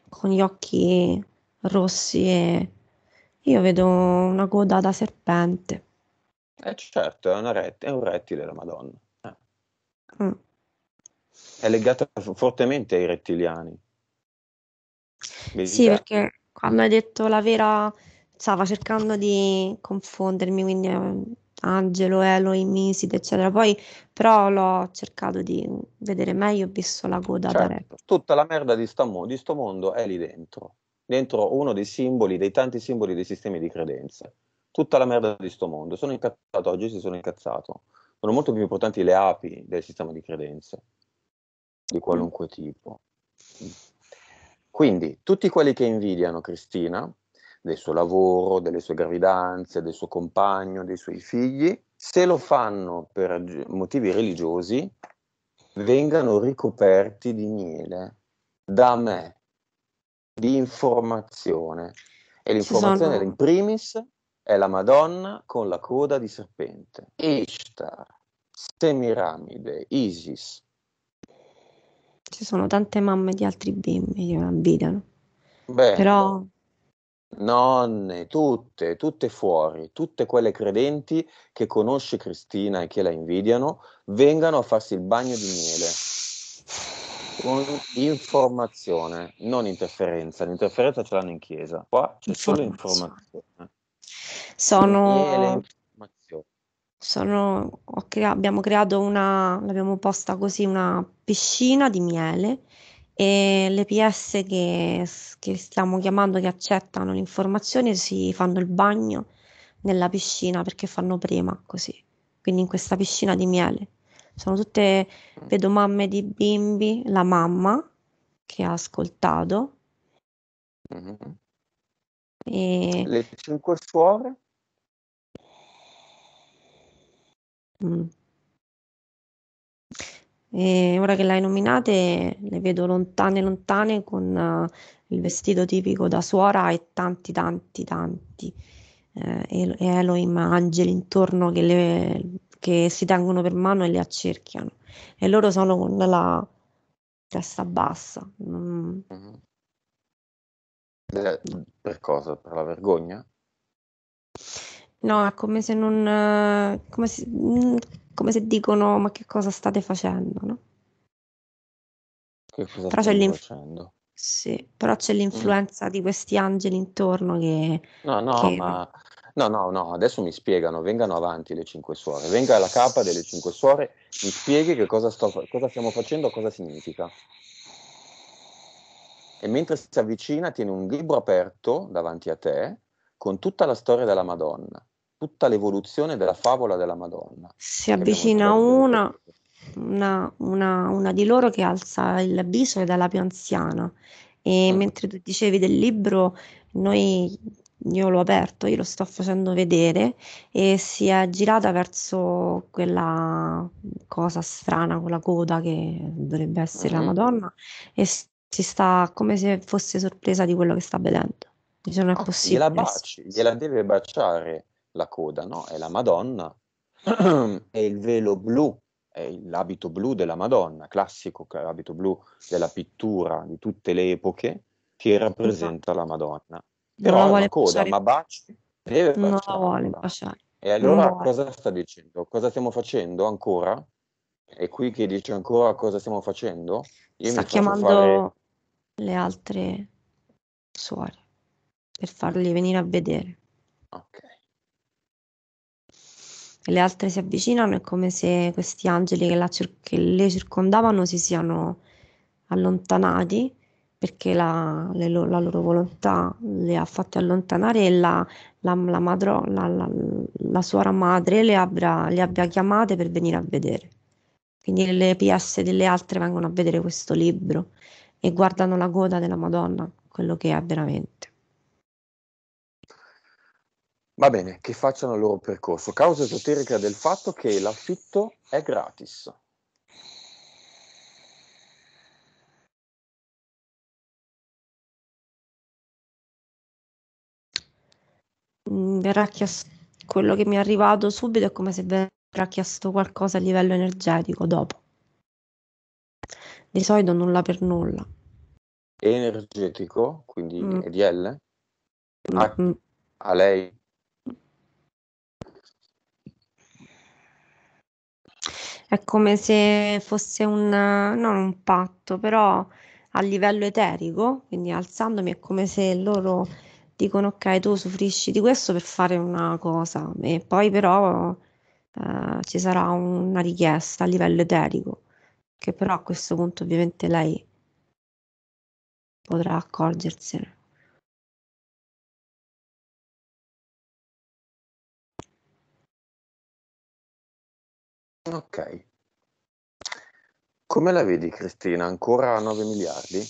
con gli occhi rossi e io vedo una coda da serpente.
Eh certo, è, rett- è un rettile la Madonna. Eh. Mm. È legata fortemente ai rettiliani.
Vedi sì, te? perché quando hai detto la vera stava cercando di confondermi, quindi eh, Angelo, Elo, Miside, eccetera. Poi però l'ho cercato di vedere meglio, ho visto la coda certo, da retto.
Tutta la merda di, sto, di sto mondo è lì dentro, dentro uno dei simboli, dei tanti simboli dei sistemi di credenza tutta la merda di sto mondo. Sono incazzato, oggi si sono incazzato. Sono molto più importanti le api del sistema di credenze, di qualunque tipo. Quindi, tutti quelli che invidiano Cristina, del suo lavoro, delle sue gravidanze, del suo compagno, dei suoi figli, se lo fanno per motivi religiosi, vengano ricoperti di miele da me, di informazione. E l'informazione sono... in primis è la Madonna con la coda di serpente, Ishtar, Semiramide, Isis.
Ci sono tante mamme di altri bimbi che abitano.
Beh, Però... Nonne, tutte, tutte fuori, tutte quelle credenti che conosce Cristina e che la invidiano, vengano a farsi il bagno di miele con informazione, non interferenza. L'interferenza ce l'hanno in chiesa, qua c'è solo informazione.
Sono... sono crea- abbiamo creato una, l'abbiamo posta così, una piscina di miele e le PS che, che stiamo chiamando, che accettano le informazioni, si fanno il bagno nella piscina perché fanno prima così, quindi in questa piscina di miele. Sono tutte, vedo mm. mamme di bimbi, la mamma che ha ascoltato, mm-hmm. E...
Le cinque suore?
Mm. E ora che le hai nominate, le vedo lontane, lontane con uh, il vestito tipico da suora e tanti, tanti, tanti eh, e Elohim, angeli intorno che, le, che, si tengono per mano e le accerchiano. E loro sono con la testa bassa. Mm. Mm-hmm.
Eh, per cosa? Per la vergogna?
No, è come se non... Eh, come se, mm, come se dicono ma che cosa state facendo, no? Che cosa però state l'inf... facendo? Sì, però c'è l'influenza mm. di questi angeli intorno che...
No, no, che... ma... No, no, no, adesso mi spiegano, vengano avanti le cinque suore, venga la capa delle cinque suore, mi spieghi che cosa, sto, cosa stiamo facendo, cosa significa e mentre si avvicina tiene un libro aperto davanti a te con tutta la storia della Madonna, tutta l'evoluzione della favola della Madonna.
Si avvicina una, una, una, una, di loro che alza il viso ed è la più anziana e mm. mentre tu dicevi del libro, noi io l'ho aperto, io lo sto facendo vedere e si è girata verso quella cosa strana con la coda che dovrebbe essere mm. la mhm. Madonna e si sta come se fosse sorpresa di quello che sta vedendo. Dice, non è oh, possibile. Gliela baci,
gliela deve baciare la coda, no? È la Madonna, è il velo blu, è l'abito blu della Madonna, classico abito blu della pittura di tutte le epoche, che rappresenta la Madonna.
Però non la vuole coda, baciare.
ma baci,
deve
non la vuole baciare.
E allora cosa sta dicendo? Cosa stiamo facendo ancora? È qui che dice ancora cosa stiamo facendo? Io sta mi chiamando
le altre suore per farli venire a vedere. Ok. E le altre si avvicinano, è come se questi angeli che, la cir- che le circondavano si siano allontanati perché la, lo- la, loro volontà le ha fatte allontanare e la, la, la, madro- la suora madre le abbia, le abbia chiamate per venire a vedere. Quindi le PS delle altre vengono a vedere questo libro e guardano la coda della Madonna, quello che è veramente.
Va bene, che facciano il loro percorso. Causa esoterica del fatto che l'affitto è gratis.
Mm, verrà chiesto quello che mi è arrivato subito è come se verrà chiesto qualcosa a livello energetico dopo. Di solito nulla per nulla.
Energetico, quindi mm. EDL? Mm, a, mm. a lei?
È come se fosse un, non un patto, però a livello eterico, quindi alzandomi è come se loro dicono ok tu soffrisci di questo per fare una cosa e poi però eh, ci sarà una richiesta a livello eterico che però a questo punto ovviamente lei potrà
accorgersene. Ok.
Come la vedi Cristina? Ancora 9 miliardi?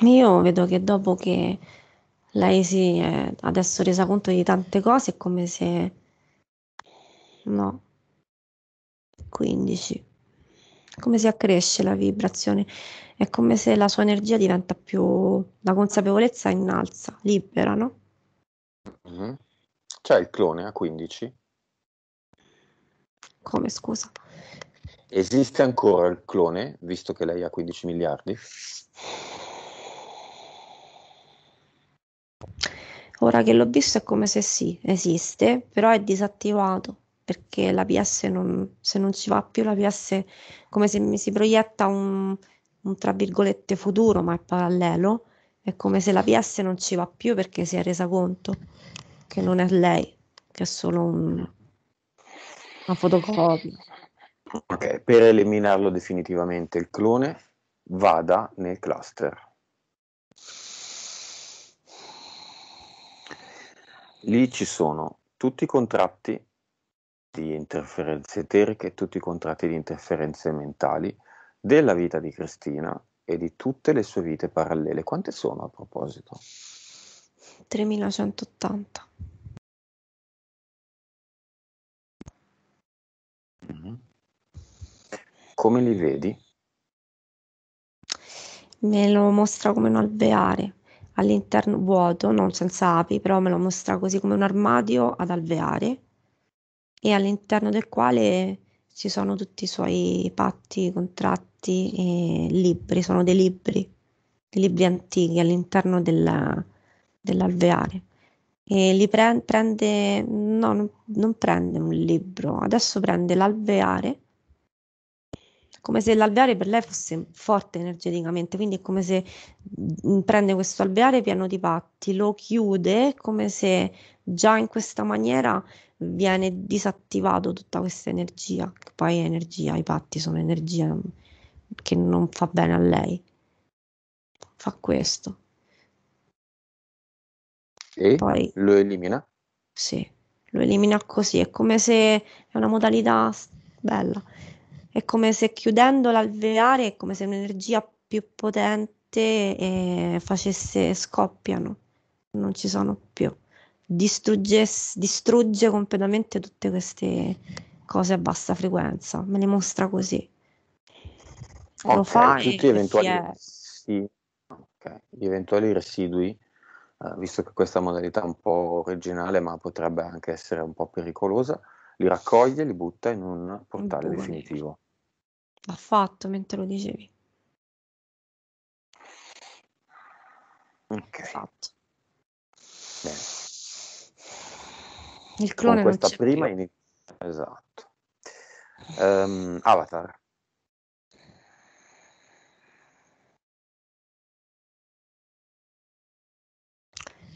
Io vedo che dopo che lei si è adesso resa conto di tante cose è come se... No, 15. Come si accresce la vibrazione? È come se la sua energia diventa più... la consapevolezza innalza, libera, no?
Mm-hmm. C'è il clone a 15?
Come scusa?
Esiste ancora il clone, visto che lei ha 15 miliardi?
Ora che l'ho visto è come se sì, esiste, però è disattivato perché l'ABS non, se non ci va più la l'ABS come se mi si proietta un, un tra virgolette futuro ma è parallelo è come se la PS non ci va più perché si è resa conto che non è lei che è solo un, una fotocopia
ok per eliminarlo definitivamente il clone vada nel cluster lì ci sono tutti i contratti di interferenze eteriche e tutti i contratti di interferenze mentali della vita di Cristina e di tutte le sue vite parallele. Quante sono a proposito?
3180.
Mm-hmm. Come li vedi?
Me lo mostra come un alveare all'interno vuoto, non senza api, però me lo mostra così come un armadio ad alveare e all'interno del quale ci sono tutti i suoi patti, contratti e libri, sono dei libri, dei libri antichi all'interno della, dell'alveare. E li pre- prende, no, non, non prende un libro, adesso prende l'alveare, come se l'alveare per lei fosse forte energeticamente, quindi è come se mm, prende questo alveare pieno di patti, lo chiude come se già in questa maniera viene disattivato tutta questa energia, che poi è energia, i patti sono energia che non fa bene a lei. Fa questo.
E poi, lo elimina?
Sì, lo elimina così, è come se è una modalità bella. È come se chiudendo l'alveare è come se un'energia più potente eh, facesse scoppiano, non ci sono più distrugge completamente tutte queste cose a bassa frequenza, me le mostra così.
Okay, Lo fa tutti eventuali, sì. okay. gli eventuali residui, eh, visto che questa modalità è un po' originale, ma potrebbe anche essere un po' pericolosa, li raccoglie e li butta in un portale Buone. definitivo.
L'ha fatto mentre lo dicevi.
Ok. fatto. Bene.
Il clone questa prima in... esatto. Um, Avatar.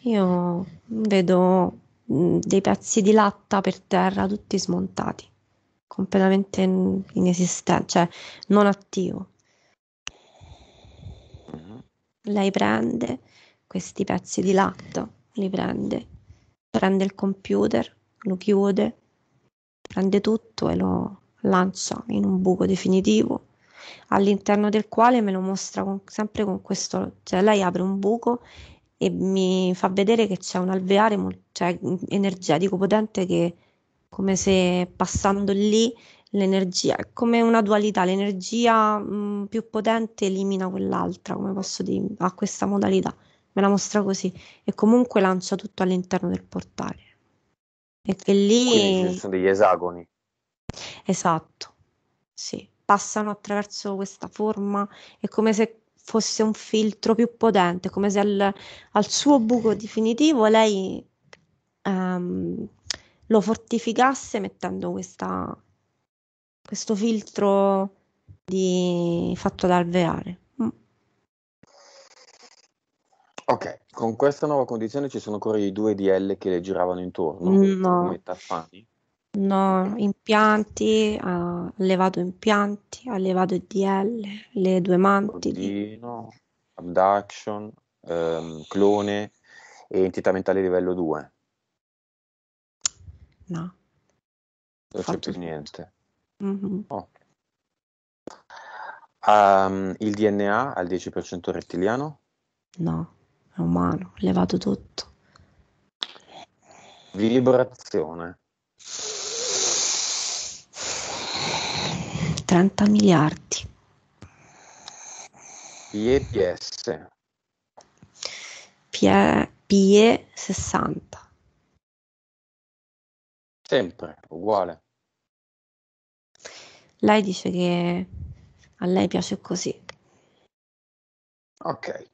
Io vedo mm, dei pezzi di latta per terra, tutti smontati, completamente inesistenti, cioè non attivo. Mm-hmm. Lei prende questi pezzi di latta, li prende, prende il computer, lo chiude, prende tutto e lo lancia in un buco definitivo all'interno del quale me lo mostra con, sempre con questo, cioè lei apre un buco e mi fa vedere che c'è un alveare cioè, energetico potente che come se passando lì l'energia, è come una dualità, l'energia mh, mm, più potente elimina quell'altra, come posso dire, a questa modalità, me la mostra così e comunque lancia tutto all'interno del portale. E, e lì... Quindi ci
sono degli esagoni.
Esatto, sì. Passano attraverso questa forma, è come se fosse un filtro più potente, come se al, al suo buco definitivo lei um, lo fortificasse mettendo questa, questo filtro di, fatto da alveare. Mm.
Ok, con questa nuova condizione ci sono ancora i due DL che le giravano intorno mm, no. come Taffani?
No, impianti, ha levato impianti, ha levato DL, le due mantidi. Odino,
abduction, ehm, clone e entità mentale livello 2. No. Non c'è Fatto. più niente.
Mm-hmm. Oh.
Um, il DNA al 10% rettiliano?
No è umano, levato tutto.
Vibrazione.
30 miliardi.
IEPS.
PE, PE 60.
Sempre uguale.
Lei dice che a lei piace così.
Ok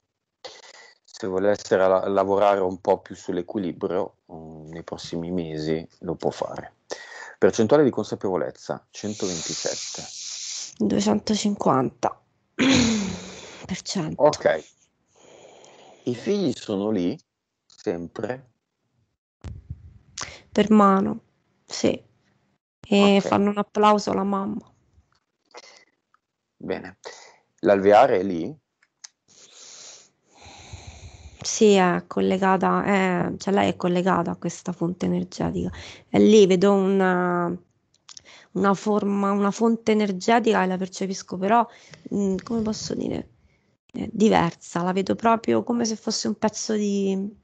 se volesse la- lavorare un po' più sull'equilibrio um, nei prossimi mesi lo può fare. Percentuale di consapevolezza 127.
250. per cento. ok.
I figli sono lì sempre
per mano, sì. E okay. fanno un applauso alla mamma.
Bene. L'alveare è lì
sì, è collegata, è- cioè lei è collegata a questa fonte energetica. E lì vedo una, una forma, una fonte energetica e la percepisco però, mh, mm, come posso dire, eh, diversa. La vedo proprio come se fosse un pezzo di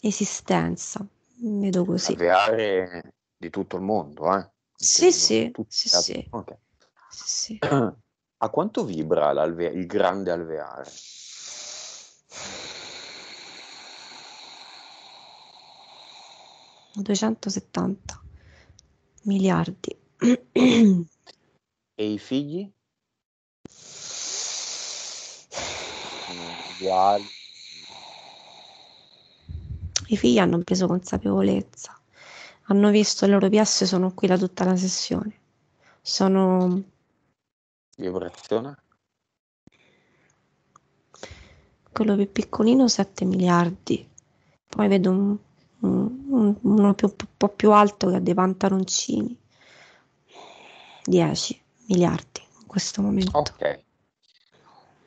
esistenza. Vedo così.
Alveare di tutto il mondo, eh? Sì, sì, sì, sì. Okay. sì, sì. A quanto vibra il grande alveare?
270 miliardi.
E i figli?
Sono Uguali.
I figli hanno preso consapevolezza, hanno visto le loro piastre sono qui da tutta la sessione. Sono...
Vibrazione?
Quello più piccolino 7 miliardi, poi vedo un uno più, un po' più alto che ha dei pantaloncini. 10 miliardi in questo momento. Ok.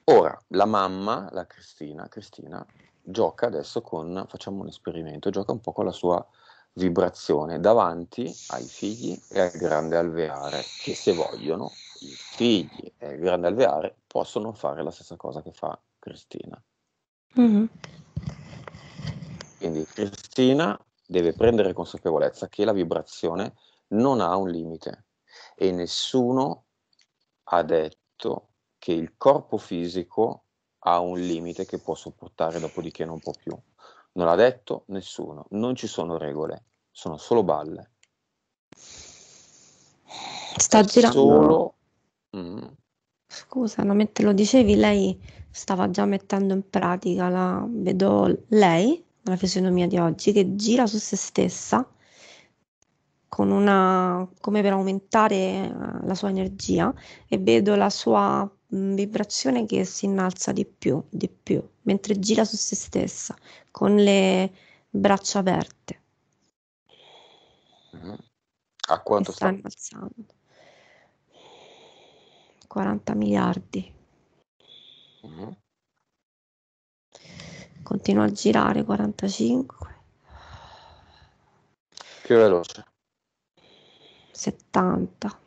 Ora, la mamma, la Cristina, Cristina gioca adesso con, facciamo un esperimento, gioca un po' con la sua vibrazione davanti ai figli e al grande alveare, che se vogliono i figli e il grande alveare possono fare la stessa cosa che fa Cristina. Mm-hmm. Quindi Cristina deve prendere consapevolezza che la vibrazione non ha un limite e nessuno ha detto che il corpo fisico ha un limite che può sopportare, dopodiché non può più. Non l'ha detto nessuno, non ci sono regole, sono solo balle.
Sta girando. Solo... Mm. mm. Scusa, no, mentre lo dicevi, lei stava già mettendo in pratica la... Vedo lei la fisionomia di oggi, che gira su se stessa con una, come per aumentare eh, la sua energia e vedo la sua mm, vibrazione che si innalza di più, di più, mentre gira su se stessa con le braccia aperte. Mm-hmm. A quanto sta, sta innalzando? 40 miliardi. Mm-hmm. Continua a girare 45. Più veloce. 70.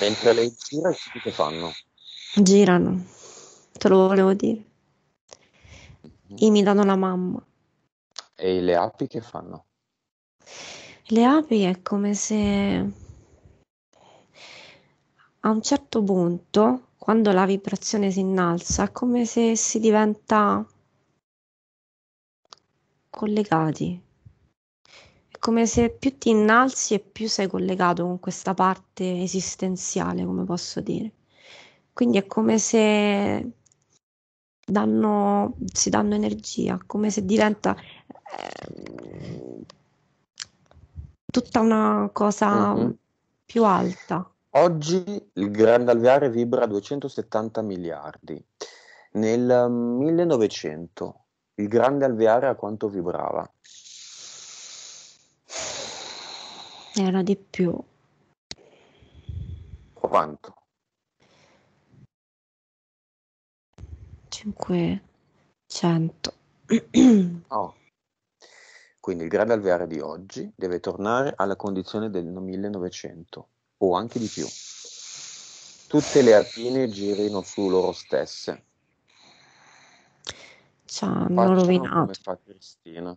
Mentre le gira, che fanno?
Girano, te lo volevo dire. Mm-hmm. Imitano la mamma.
E le api che fanno?
Le api è come se a un certo punto, quando la vibrazione si innalza, è come se si diventa collegati. È come se più ti innalzi e più sei collegato con questa parte esistenziale, come posso dire. Quindi è come se danno, si danno energia, come se diventa eh, tutta una cosa mm-hmm. più alta.
Oggi il grande alveare vibra 270 miliardi. Nel 1900 ehm, il grande alveare a quanto vibrava?
Era di più. Quanto? 500.
Oh.
Quindi il grande alveare di oggi deve tornare alla condizione del 1900 o anche di più. Tutte le alpine girino su loro stesse.
Ci cioè, hanno rovinato. Come
fa Cristina.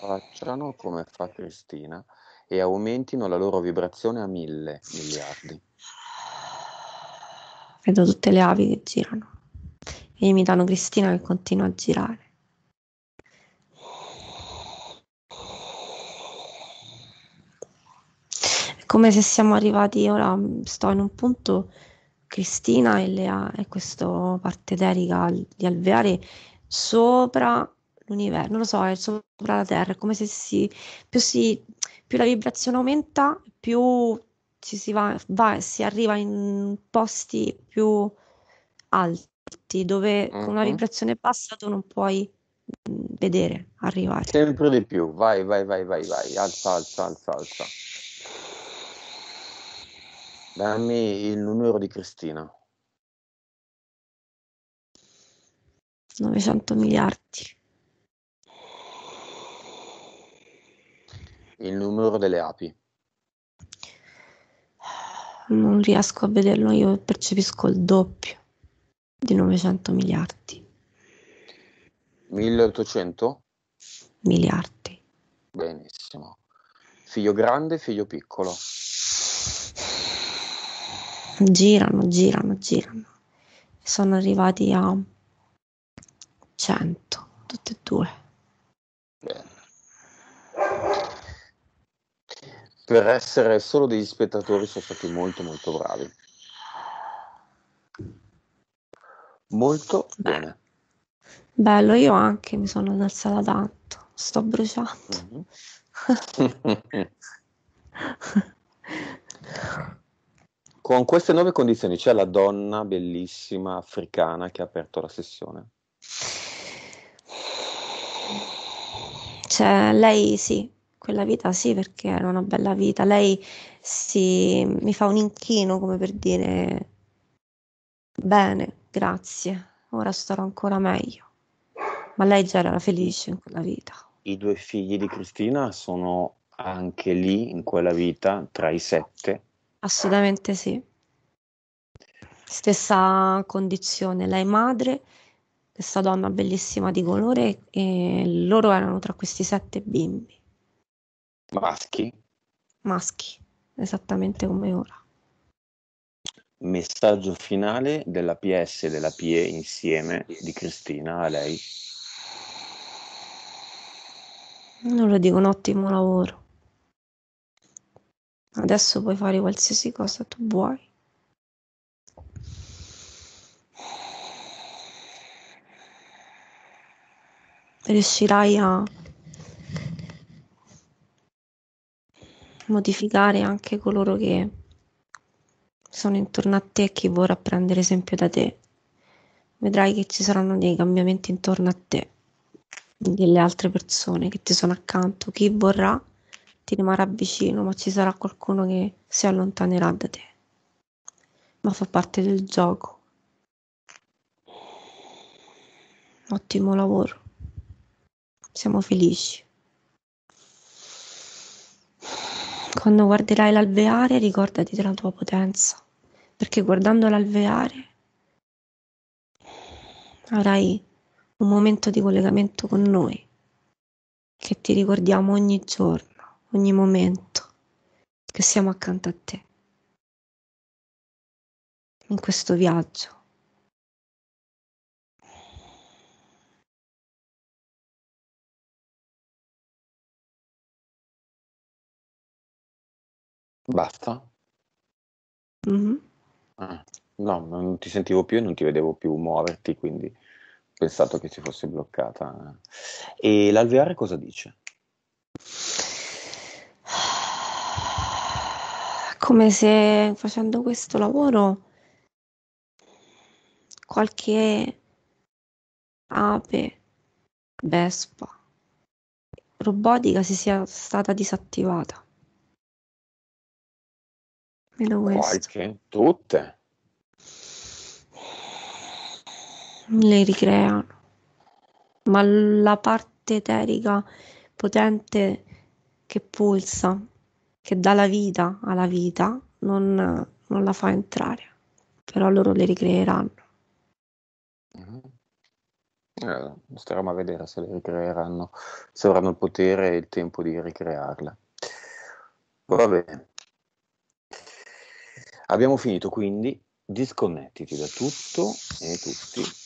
Facciano come fa Cristina e aumentino la loro vibrazione a mille miliardi.
Vedo tutte le avi che girano e imitano Cristina che continua a girare. come se siamo arrivati ora, sto in un punto, Cristina e Lea e questo parte eterica di alveare sopra l'universo, non lo so, è sopra la Terra, è come se si, più, si, più la vibrazione aumenta, più ci si va, va, si arriva in posti più alti, dove mm-hmm. con una mhm. vibrazione bassa tu non puoi mm, vedere arrivare.
Sempre di più, vai, vai, vai, vai, vai, alza, alza, alza, alza. Dammi il numero di Cristina.
900 miliardi.
Il numero delle api.
Non riesco a vederlo, io percepisco il doppio di 900 miliardi.
1800?
Miliardi.
Benissimo. Figlio grande, figlio piccolo
girano, girano, girano. Sono arrivati a 100, tutti e due.
Per essere solo degli spettatori sono stati molto molto bravi. Molto Beh. bene.
Bello, io anche mi sono alzata tanto, sto bruciando.
Mm-hmm. Con queste nuove condizioni c'è la donna bellissima africana che ha aperto la sessione?
Cioè, lei sì, quella vita sì, perché era una bella vita. Lei si, mi fa un inchino come per dire bene, grazie, ora starò ancora meglio. Ma lei già era felice in quella vita.
I due figli di Cristina sono anche lì in quella vita, tra i sette,
Assolutamente sì. Stessa condizione, lei madre, questa donna bellissima di colore e loro erano tra questi sette bimbi. Maschi? Maschi, esattamente come ora.
Messaggio finale della PS e della PE insieme di Cristina a lei.
Loro dicono ottimo lavoro. Adesso puoi fare qualsiasi cosa tu vuoi. Riuscirai a modificare anche coloro che sono intorno a te e chi vorrà prendere esempio da te. Vedrai che ci saranno dei cambiamenti intorno a te, delle altre persone che ti sono accanto, chi vorrà ti rimarrà vicino, ma ci sarà qualcuno che si allontanerà da te. Ma fa parte del gioco. Ottimo lavoro. Siamo felici. Quando guarderai l'alveare, ricordati della tua potenza, perché guardando l'alveare avrai un momento di collegamento con noi che ti ricordiamo ogni giorno ogni momento che siamo accanto a te in questo viaggio.
Basta? Mm-hmm. Ah, no, non ti sentivo più e non
ti vedevo più muoverti, quindi ho pensato che si fosse bloccata. E l'alveare cosa dice?
come se facendo questo lavoro qualche ape, vespa, robotica si sia stata disattivata. Meno questo.
Qualche, tutte.
Le ricreano. Ma la parte eterica potente che pulsa che dà la vita alla vita, non, non la fa entrare, però loro le ricreeranno.
Mm-hmm. Eh, staremo a vedere se le ricreeranno, se avranno il potere e il tempo di ricrearle. Va bene.
Abbiamo finito quindi, disconnettiti da tutto e tutti